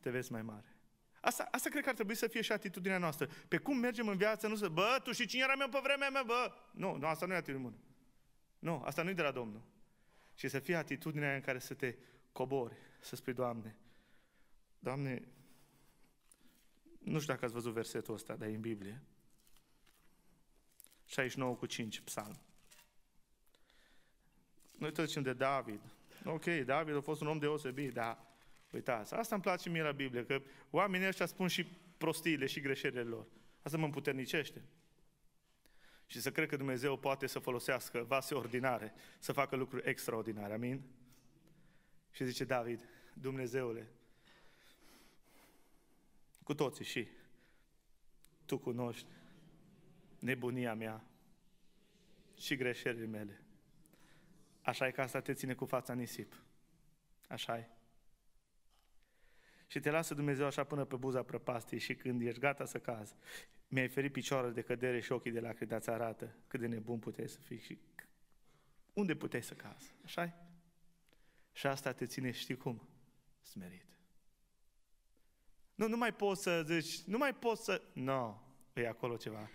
te vezi mai mare. Asta, asta cred că ar trebui să fie și atitudinea noastră. Pe cum mergem în viață, nu să, bă, tu și cine era meu pe vremea mea, bă. Nu, nu asta nu e atitudine bună. Nu, asta nu e de la Domnul. Și să fie atitudinea în care să te cobori, să spui, Doamne, Doamne, nu știu dacă ați văzut versetul ăsta, dar e în Biblie. 69 cu 5, psalm. Noi tot zicem de David. Ok, David a fost un om deosebit, dar Uitați, păi da, asta îmi place mie la Biblie, că oamenii ăștia spun și prostiile și greșelile lor. Asta mă împuternicește. Și să cred că Dumnezeu poate să folosească vase ordinare, să facă lucruri extraordinare. Amin? Și zice David, Dumnezeule, cu toții și tu cunoști nebunia mea și greșelile mele. Așa e că asta te ține cu fața nisip. Așa e și te lasă Dumnezeu așa până pe buza prăpastiei și când ești gata să cazi, mi-ai ferit picioarele de cădere și ochii de lacrimi, dar arată cât de nebun puteai să fii și unde puteai să cazi, așa -i? Și asta te ține, știi cum? Smerit. Nu, nu mai poți să zici, nu mai poți să... Nu, no, e acolo ceva.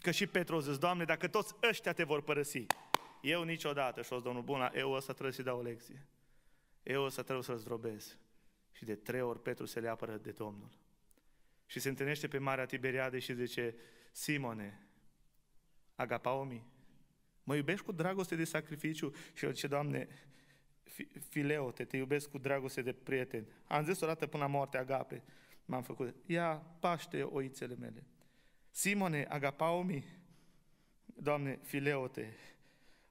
Că și Petru zice, Doamne, dacă toți ăștia te vor părăsi, eu niciodată, și o domnul bun, eu o să trebuie să-i dau o lecție. Eu o să trebuie să-l zdrobesc. Și de trei ori Petru se leapără de Domnul. Și se întâlnește pe Marea Tiberiade și zice, Simone, agapaomi, mă iubești cu dragoste de sacrificiu? Și el zice, Doamne, fileote, te iubesc cu dragoste de prieten. Am zis odată până la moarte agape, m-am făcut. Ia paște oițele mele. Simone, agapaomi, Doamne, fileote,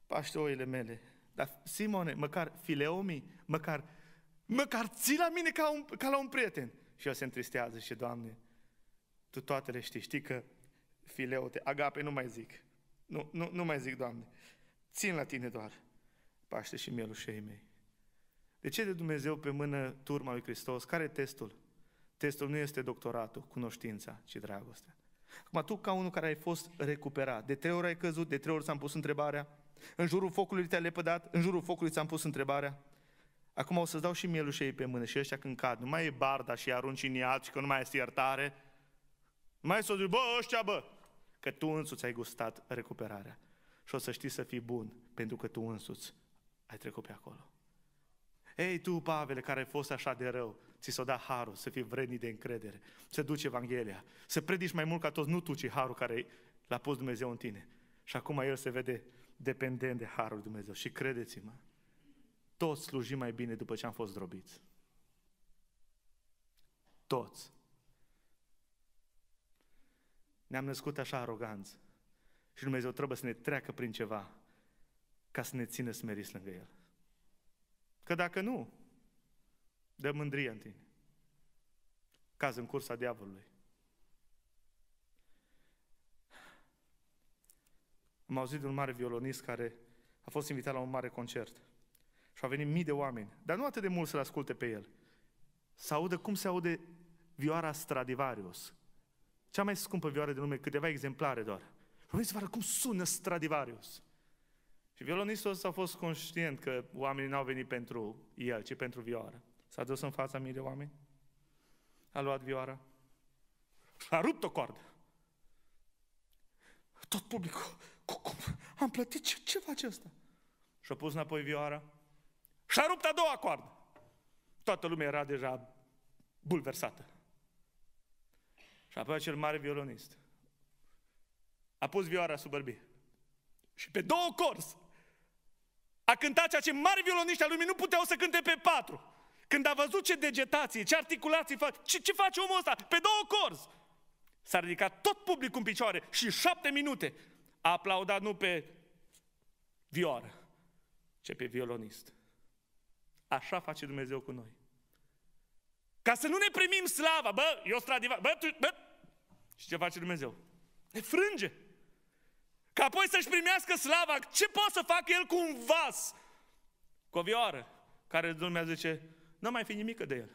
paște oile mele. Dar Simone, măcar fileomi, măcar măcar ții la mine ca, un, ca la un prieten. Și el se întristează și Doamne, Tu toate le știi, știi că fileote, agape nu mai zic. Nu, nu, nu mai zic, Doamne. Țin la Tine doar paște și mielușei mei. De ce de Dumnezeu pe mână turma lui Hristos? Care e testul? Testul nu este doctoratul, cunoștința, ci dragostea. Acum tu, ca unul care ai fost recuperat, de trei ori ai căzut, de trei ori ți-am pus întrebarea, în jurul focului te-ai lepădat, în jurul focului ți-am pus întrebarea, Acum o să-ți dau și mielușei pe mână și ăștia când cad. Nu mai e barda și arunci în iad și că nu mai este iertare. Nu mai să s-o bă, ăștia, bă! Că tu însuți ai gustat recuperarea. Și o să știi să fii bun, pentru că tu însuți ai trecut pe acolo. Ei, tu, Pavele, care ai fost așa de rău, ți s-o da harul să fii vrednic de încredere, să duci Evanghelia, să predici mai mult ca toți, nu tu, ci harul care l-a pus Dumnezeu în tine. Și acum el se vede dependent de harul Dumnezeu. Și credeți-mă, toți slujim mai bine după ce am fost zdrobiți. Toți. Ne-am născut așa aroganți. Și Dumnezeu trebuie să ne treacă prin ceva ca să ne țină smeriți lângă El. Că dacă nu, dă mândrie în tine. Caz în cursa diavolului. Am auzit de un mare violonist care a fost invitat la un mare concert. Și au venit mii de oameni, dar nu atât de mult să-l asculte pe el. Să audă cum se aude vioara Stradivarius. Cea mai scumpă vioară de lume, câteva exemplare doar. Și vreau să vadă cum sună Stradivarius. Și violonistul ăsta a fost conștient că oamenii n-au venit pentru el, ci pentru vioară. S-a dus în fața mii de oameni, a luat vioara, a rupt o cordă. Tot publicul, cum, am plătit ce, ce face asta? Și-a pus înapoi vioara, și a rupt a doua coardă. Toată lumea era deja bulversată. Și apoi cel mare violonist a pus vioara sub bărbie. Și pe două corzi a cântat ceea ce mari violoniști al lumii nu puteau să cânte pe patru. Când a văzut ce degetații, ce articulații fac, ce, ce face omul ăsta? Pe două corzi! S-a ridicat tot publicul în picioare și șapte minute a aplaudat nu pe vioară, ci pe violonist. Așa face Dumnezeu cu noi. Ca să nu ne primim slava, bă, eu stradiva, bă, tu, bă. Și ce face Dumnezeu? Ne frânge. Ca apoi să-și primească slava. Ce poate să facă el cu un vas? Cu o vioară, care Dumnezeu zice, nu mai fi nimic de el.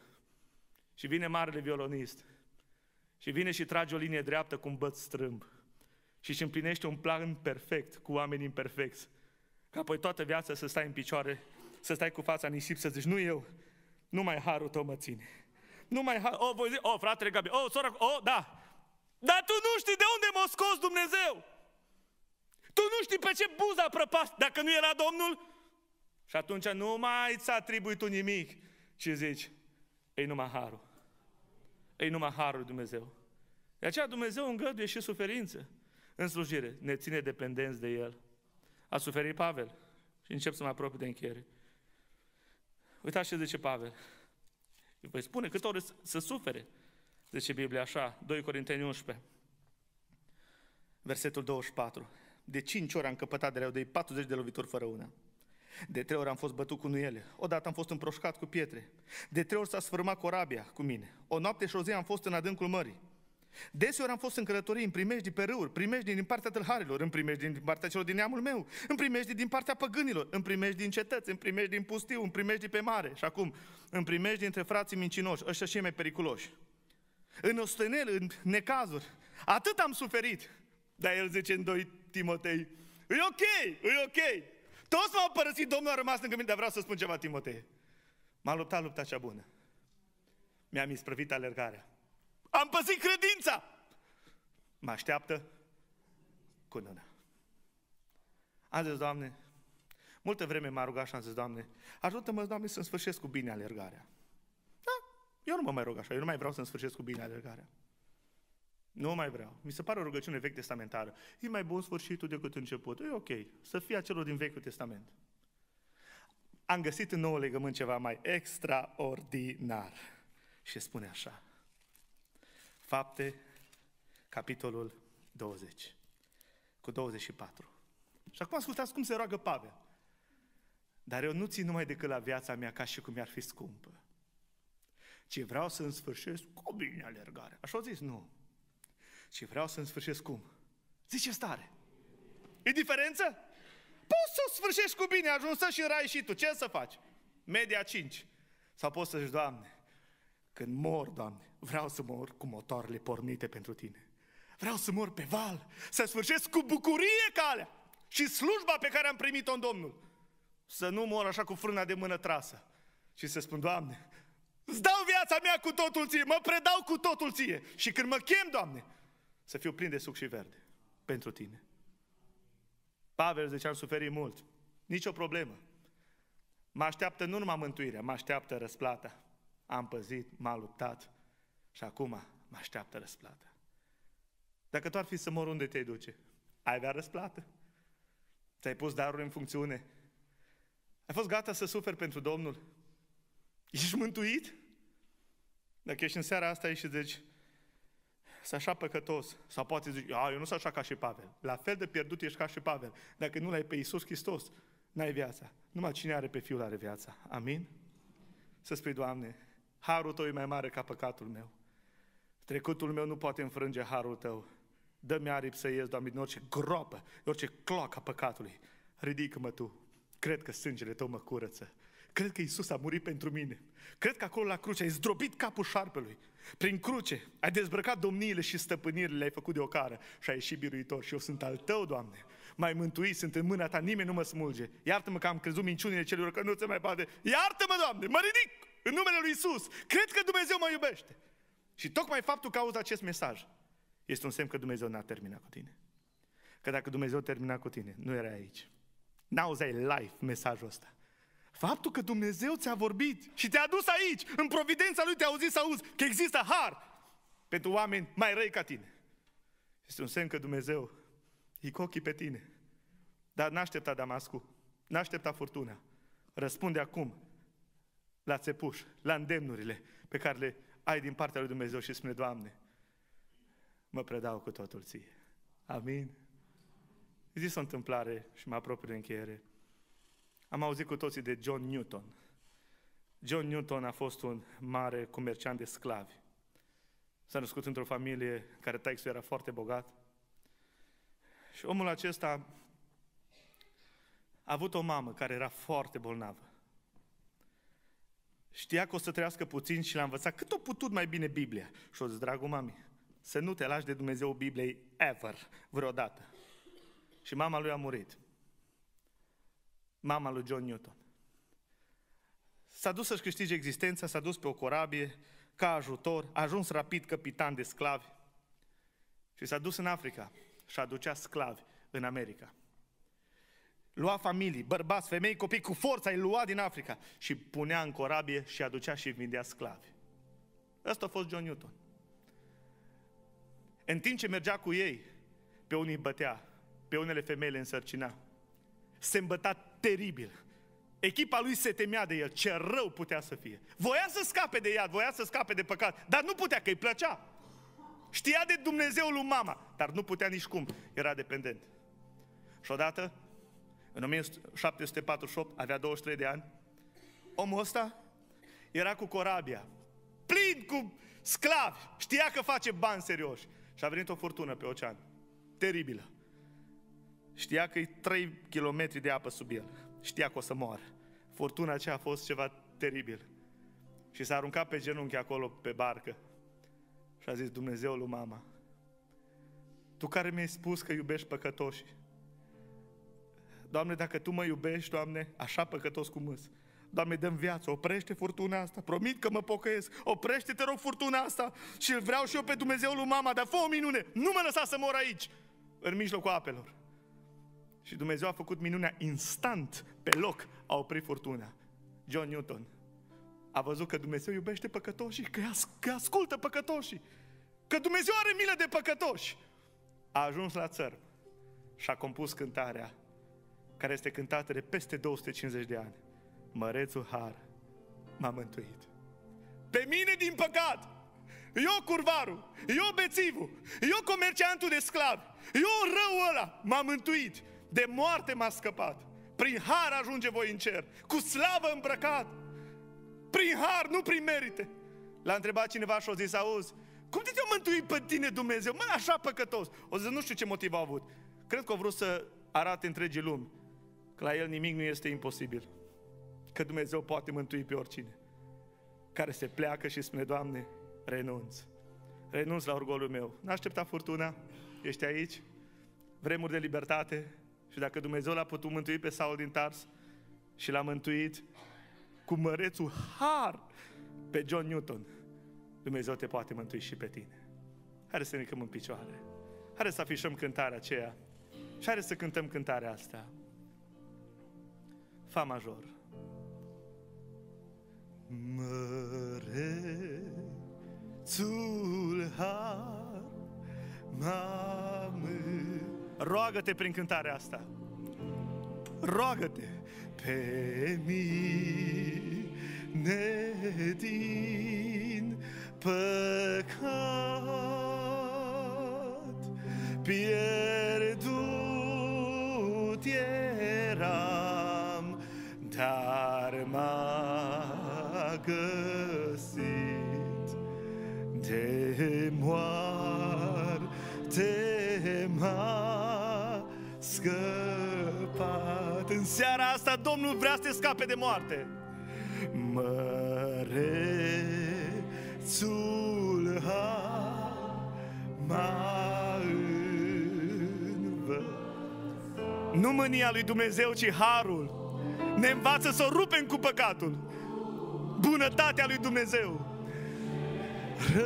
Și vine marele violonist. Și vine și trage o linie dreaptă cu un băț strâmb. Și își împlinește un plan perfect cu oameni imperfecți. Ca apoi toată viața să stai în picioare să stai cu fața în nisip, să zici, nu eu, nu mai harul tău mă ține. mai har... O, voi zice, o, fratele Gabi, o, sora, o, da. Dar tu nu știi de unde m-a scos Dumnezeu. Tu nu știi pe ce buza prăpast, dacă nu era Domnul. Și atunci nu mai ți atribui tu nimic, ci zici, ei numai harul. Ei numai harul Dumnezeu. De aceea Dumnezeu îngăduie și suferință în slujire. Ne ține dependenți de El. A suferit Pavel. Și încep să mă apropii de încheiere. Uitați ce zice Pavel. Îi păi spune cât ori să sufere, zice Biblia așa, 2 Corinteni 11, versetul 24. De 5 ori am căpătat de de 40 de lovituri fără una. De trei ori am fost bătut cu nuiele, odată am fost împroșcat cu pietre, de trei ori s-a sfârmat corabia cu mine, o noapte și o zi am fost în adâncul mării, Deseori am fost în călătorie, în primejdii pe râuri, primejdii din partea tâlharilor, în primejdii din partea celor din neamul meu, în primejdii din partea păgânilor, în primejdii din cetăți, în primejdii din pustiu, în primejdii pe mare. Și acum, în primejdii dintre frații mincinoși, ăștia și mai periculoși. În ostenel, în necazuri. Atât am suferit. Dar el zice în 2 Timotei, e ok, e ok. Toți m-au părăsit, Domnul a rămas lângă mine, dar vreau să spun ceva, Timotei. M-a luptat lupta cea bună. Mi-am isprăvit alergarea am păzit credința. Mă așteaptă nână. Am zis, Doamne, multă vreme m-a rugat și am zis, Doamne, ajută-mă, Doamne, să-mi sfârșesc cu bine alergarea. Da, eu nu mă mai rog așa, eu nu mai vreau să-mi sfârșesc cu bine alergarea. Nu mai vreau. Mi se pare o rugăciune vechi testamentară. E mai bun sfârșitul decât începutul. E ok. Să fie acelul din Vechiul Testament. Am găsit în nou legământ ceva mai extraordinar. Și spune așa. Fapte, capitolul 20, cu 24. Și acum ascultați cum se roagă Pavel. Dar eu nu țin numai decât la viața mea ca și cum ar fi scumpă, ci vreau să-mi sfârșesc cu bine alergare. Așa o zis? Nu. Și vreau să-mi sfârșesc cum? Zice stare. E diferență? Poți să sfârșești cu bine, ajuns și în rai și tu. Ce să faci? Media 5. Sau poți să-și, Doamne, când mor, Doamne, vreau să mor cu motoarele pornite pentru tine. Vreau să mor pe val, să sfârșesc cu bucurie calea și slujba pe care am primit-o în Domnul. Să nu mor așa cu frâna de mână trasă și să spun, Doamne, îți dau viața mea cu totul ție, mă predau cu totul ție și când mă chem, Doamne, să fiu plin de suc și verde pentru tine. Pavel zice, am suferit mult, nicio problemă. Mă așteaptă nu numai mântuirea, mă așteaptă răsplata. Am păzit, m-am luptat, și acum mă așteaptă răsplată. Dacă tu ar fi să mor, unde te duce? Ai avea răsplată. Ți-ai pus darul în funcțiune. Ai fost gata să suferi pentru Domnul. Ești mântuit? Dacă ești în seara asta și zici, să așa păcătos, sau poate zici, eu nu sunt așa ca și Pavel. La fel de pierdut ești ca și Pavel. Dacă nu l-ai pe Iisus Hristos, n-ai viața. Numai cine are pe Fiul are viața. Amin? Să spui, Doamne, harul Tău e mai mare ca păcatul meu. Trecutul meu nu poate înfrânge harul tău. Dă-mi aripi să ies, Doamne, din orice groapă, din orice cloacă a păcatului. Ridică-mă Tu. Cred că sângele Tău mă curăță. Cred că Isus a murit pentru mine. Cred că acolo la cruce ai zdrobit capul șarpelui. Prin cruce ai dezbrăcat domniile și stăpânirile, le-ai făcut de cară și ai ieșit biruitor. Și eu sunt al Tău, Doamne. Mai mântui, sunt în mâna Ta, nimeni nu mă smulge. Iartă-mă că am crezut minciunile celor că nu se mai poate. Iartă-mă, Doamne, mă ridic! În numele lui Isus, cred că Dumnezeu mă iubește. Și tocmai faptul că auzi acest mesaj este un semn că Dumnezeu n-a terminat cu tine. Că dacă Dumnezeu termina cu tine, nu era aici. N-auzeai live mesajul ăsta. Faptul că Dumnezeu ți-a vorbit și te-a dus aici, în providența Lui te-a auzit să auzi că există har pentru oameni mai răi ca tine. Este un semn că Dumnezeu e cu ochii pe tine. Dar n așteptat damascu, n așteptat furtuna. Răspunde acum la țepuș, la îndemnurile pe care le ai din partea lui Dumnezeu și spune, Doamne, mă predau cu totul Ție. Amin? Zis o întâmplare și mă apropiu de încheiere. Am auzit cu toții de John Newton. John Newton a fost un mare comerciant de sclavi. S-a născut într-o familie care taxul era foarte bogat. Și omul acesta a avut o mamă care era foarte bolnavă. Știa că o să trăiască puțin și l-a învățat cât o putut mai bine Biblia. Și o zis, dragul mami, să nu te lași de Dumnezeu Bibliei ever, vreodată. Și mama lui a murit. Mama lui John Newton. S-a dus să-și câștige existența, s-a dus pe o corabie ca ajutor, a ajuns rapid capitan de sclavi și s-a dus în Africa și aducea sclavi în America lua familii, bărbați, femei, copii, cu forța îi lua din Africa și punea în corabie și aducea și vindea sclavi. Ăsta a fost John Newton. În timp ce mergea cu ei, pe unii bătea, pe unele femei le însărcina. Se îmbăta teribil. Echipa lui se temea de el, ce rău putea să fie. Voia să scape de iad, voia să scape de păcat, dar nu putea, că îi plăcea. Știa de Dumnezeul lui mama, dar nu putea nici cum, era dependent. Și odată în 1748, avea 23 de ani, omul ăsta era cu corabia, plin cu sclavi, știa că face bani serioși. Și a venit o furtună pe ocean, teribilă. Știa că e 3 km de apă sub el, știa că o să moară. Furtuna aceea a fost ceva teribil. Și s-a aruncat pe genunchi acolo, pe barcă. Și a zis, Dumnezeu lui mama, tu care mi-ai spus că iubești păcătoșii, Doamne, dacă Tu mă iubești, Doamne, așa păcătos cum îs. Doamne, dăm viață, oprește furtuna asta, promit că mă pocăiesc, oprește, te rog, furtuna asta și îl vreau și eu pe Dumnezeu, lui mama, dar fă o minune, nu mă lăsa să mor aici, în mijlocul apelor. Și Dumnezeu a făcut minunea instant, pe loc, a oprit furtuna. John Newton a văzut că Dumnezeu iubește păcătoșii, că, că ascultă păcătoșii, că Dumnezeu are milă de păcătoși. A ajuns la țăr și a compus cântarea care este cântată de peste 250 de ani. Mărețul Har m-a mântuit. Pe mine din păcat! Eu curvarul, eu bețivul, eu comerciantul de sclavi, eu rău ăla m-a mântuit, de moarte m-a scăpat. Prin har ajunge voi în cer, cu slavă îmbrăcat. Prin har, nu prin merite. L-a întrebat cineva și a zis, auzi, cum te te-a mântuit pe tine Dumnezeu? Mă, așa păcătos. O zis, nu știu ce motiv a avut. Cred că a vrut să arate întregii lumi Că la El nimic nu este imposibil. Că Dumnezeu poate mântui pe oricine. Care se pleacă și spune, Doamne, renunț. Renunț la orgolul meu. N-a așteptat furtuna, ești aici, vremuri de libertate și dacă Dumnezeu l-a putut mântui pe Saul din Tars și l-a mântuit cu mărețul har pe John Newton, Dumnezeu te poate mântui și pe tine. Hai să ne în picioare. Hai să afișăm cântarea aceea. Și hai să cântăm cântarea asta. Fa major. Mărețul har mamă. Roagă-te prin cântarea asta. Roagă-te pe mine din păcat pierdut ești. găsit de moarte m-a scăpat. În seara asta Domnul vrea să te scape de moarte. Mărețul m-a Nu mânia lui Dumnezeu, ci harul. Ne învață să o rupem cu păcatul bunătatea lui Dumnezeu. Rău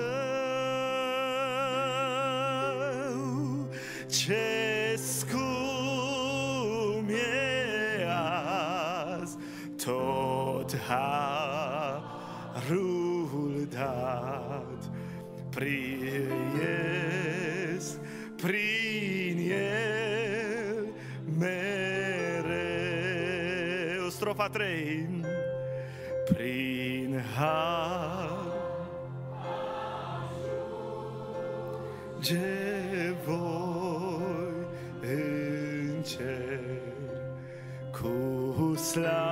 ce scum e azi, tot harul dat priesc prin el mereu. Strofa 3 prin har ce voi în cer cu slavă.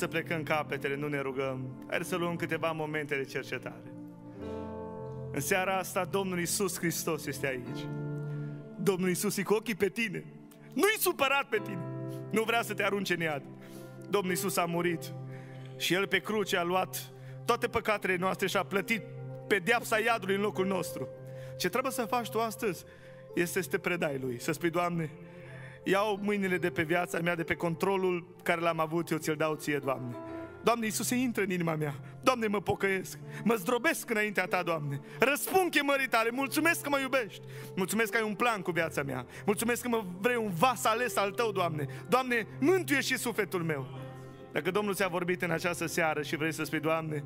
să plecăm capetele, nu ne rugăm. Hai să luăm câteva momente de cercetare. În seara asta Domnul Isus Hristos este aici. Domnul Isus e cu ochii pe tine. Nu-i supărat pe tine. Nu vrea să te arunce în iad. Domnul Isus a murit și El pe cruce a luat toate păcatele noastre și a plătit pedeapsa iadului în locul nostru. Ce trebuie să faci tu astăzi este să te predai Lui, să spui, Doamne, iau mâinile de pe viața mea, de pe controlul care l-am avut, eu ți-l dau ție, Doamne. Doamne Iisuse, intră în inima mea. Doamne, mă pocăiesc. Mă zdrobesc înaintea ta, Doamne. Răspund chemării tale. Mulțumesc că mă iubești. Mulțumesc că ai un plan cu viața mea. Mulțumesc că mă vrei un vas ales al tău, Doamne. Doamne, mântuie și sufletul meu. Dacă Domnul ți-a vorbit în această seară și vrei să spui, Doamne,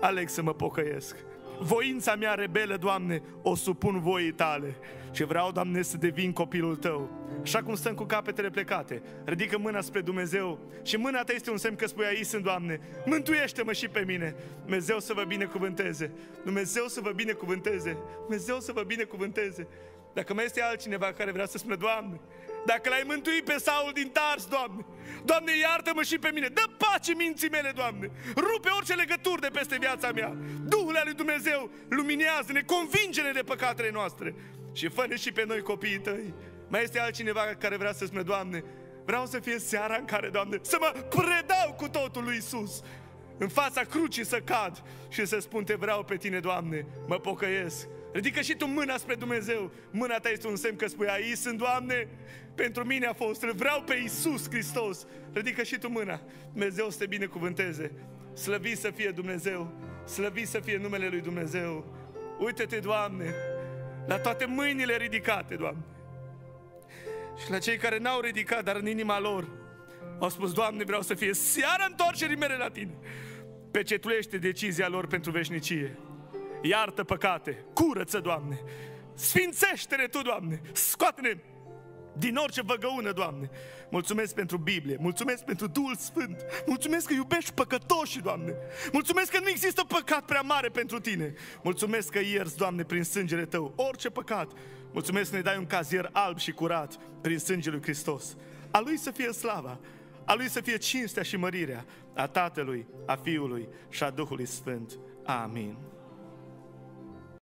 aleg să mă pocăiesc voința mea rebelă, Doamne, o supun voii tale și vreau, Doamne, să devin copilul Tău. Așa cum stăm cu capetele plecate, ridică mâna spre Dumnezeu și mâna Ta este un semn că spui aici sunt, Doamne, mântuiește-mă și pe mine. Dumnezeu să vă binecuvânteze, Dumnezeu să vă binecuvânteze, Dumnezeu să vă binecuvânteze. Dacă mai este altcineva care vrea să spună, Doamne, dacă l-ai mântuit pe Saul din Tars, Doamne, Doamne, iartă-mă și pe mine. Dă pace minții mele, Doamne. Rupe orice legături de peste viața mea. Duhul al lui Dumnezeu, luminează-ne, convinge-ne de păcatele noastre. Și fă și pe noi copiii tăi. Mai este altcineva care vrea să spună, Doamne, vreau să fie seara în care, Doamne, să mă predau cu totul lui Isus. În fața crucii să cad și să spun, te vreau pe tine, Doamne, mă pocăiesc. Ridică și tu mâna spre Dumnezeu. Mâna ta este un semn că spui, aici sunt, Doamne, pentru mine a fost, îl vreau pe Iisus Hristos. Ridică și tu mâna, Dumnezeu să te binecuvânteze. Slăvi să fie Dumnezeu, slăvi să fie numele Lui Dumnezeu. Uită-te, Doamne, la toate mâinile ridicate, Doamne. Și la cei care n-au ridicat, dar în inima lor, au spus, Doamne, vreau să fie seara întoarcerii mele la Tine. Pecetulește decizia lor pentru veșnicie. Iartă păcate, curăță, Doamne, sfințește-ne Tu, Doamne, scoate-ne din orice văgăună, Doamne. Mulțumesc pentru Biblie, mulțumesc pentru Duhul Sfânt, mulțumesc că iubești păcătoșii, Doamne. Mulțumesc că nu există păcat prea mare pentru Tine. Mulțumesc că ierți, Doamne, prin sângele Tău orice păcat. Mulțumesc că ne dai un cazier alb și curat prin sângele lui Hristos. A Lui să fie slava, a Lui să fie cinstea și mărirea, a Tatălui, a Fiului și a Duhului Sfânt. Amin.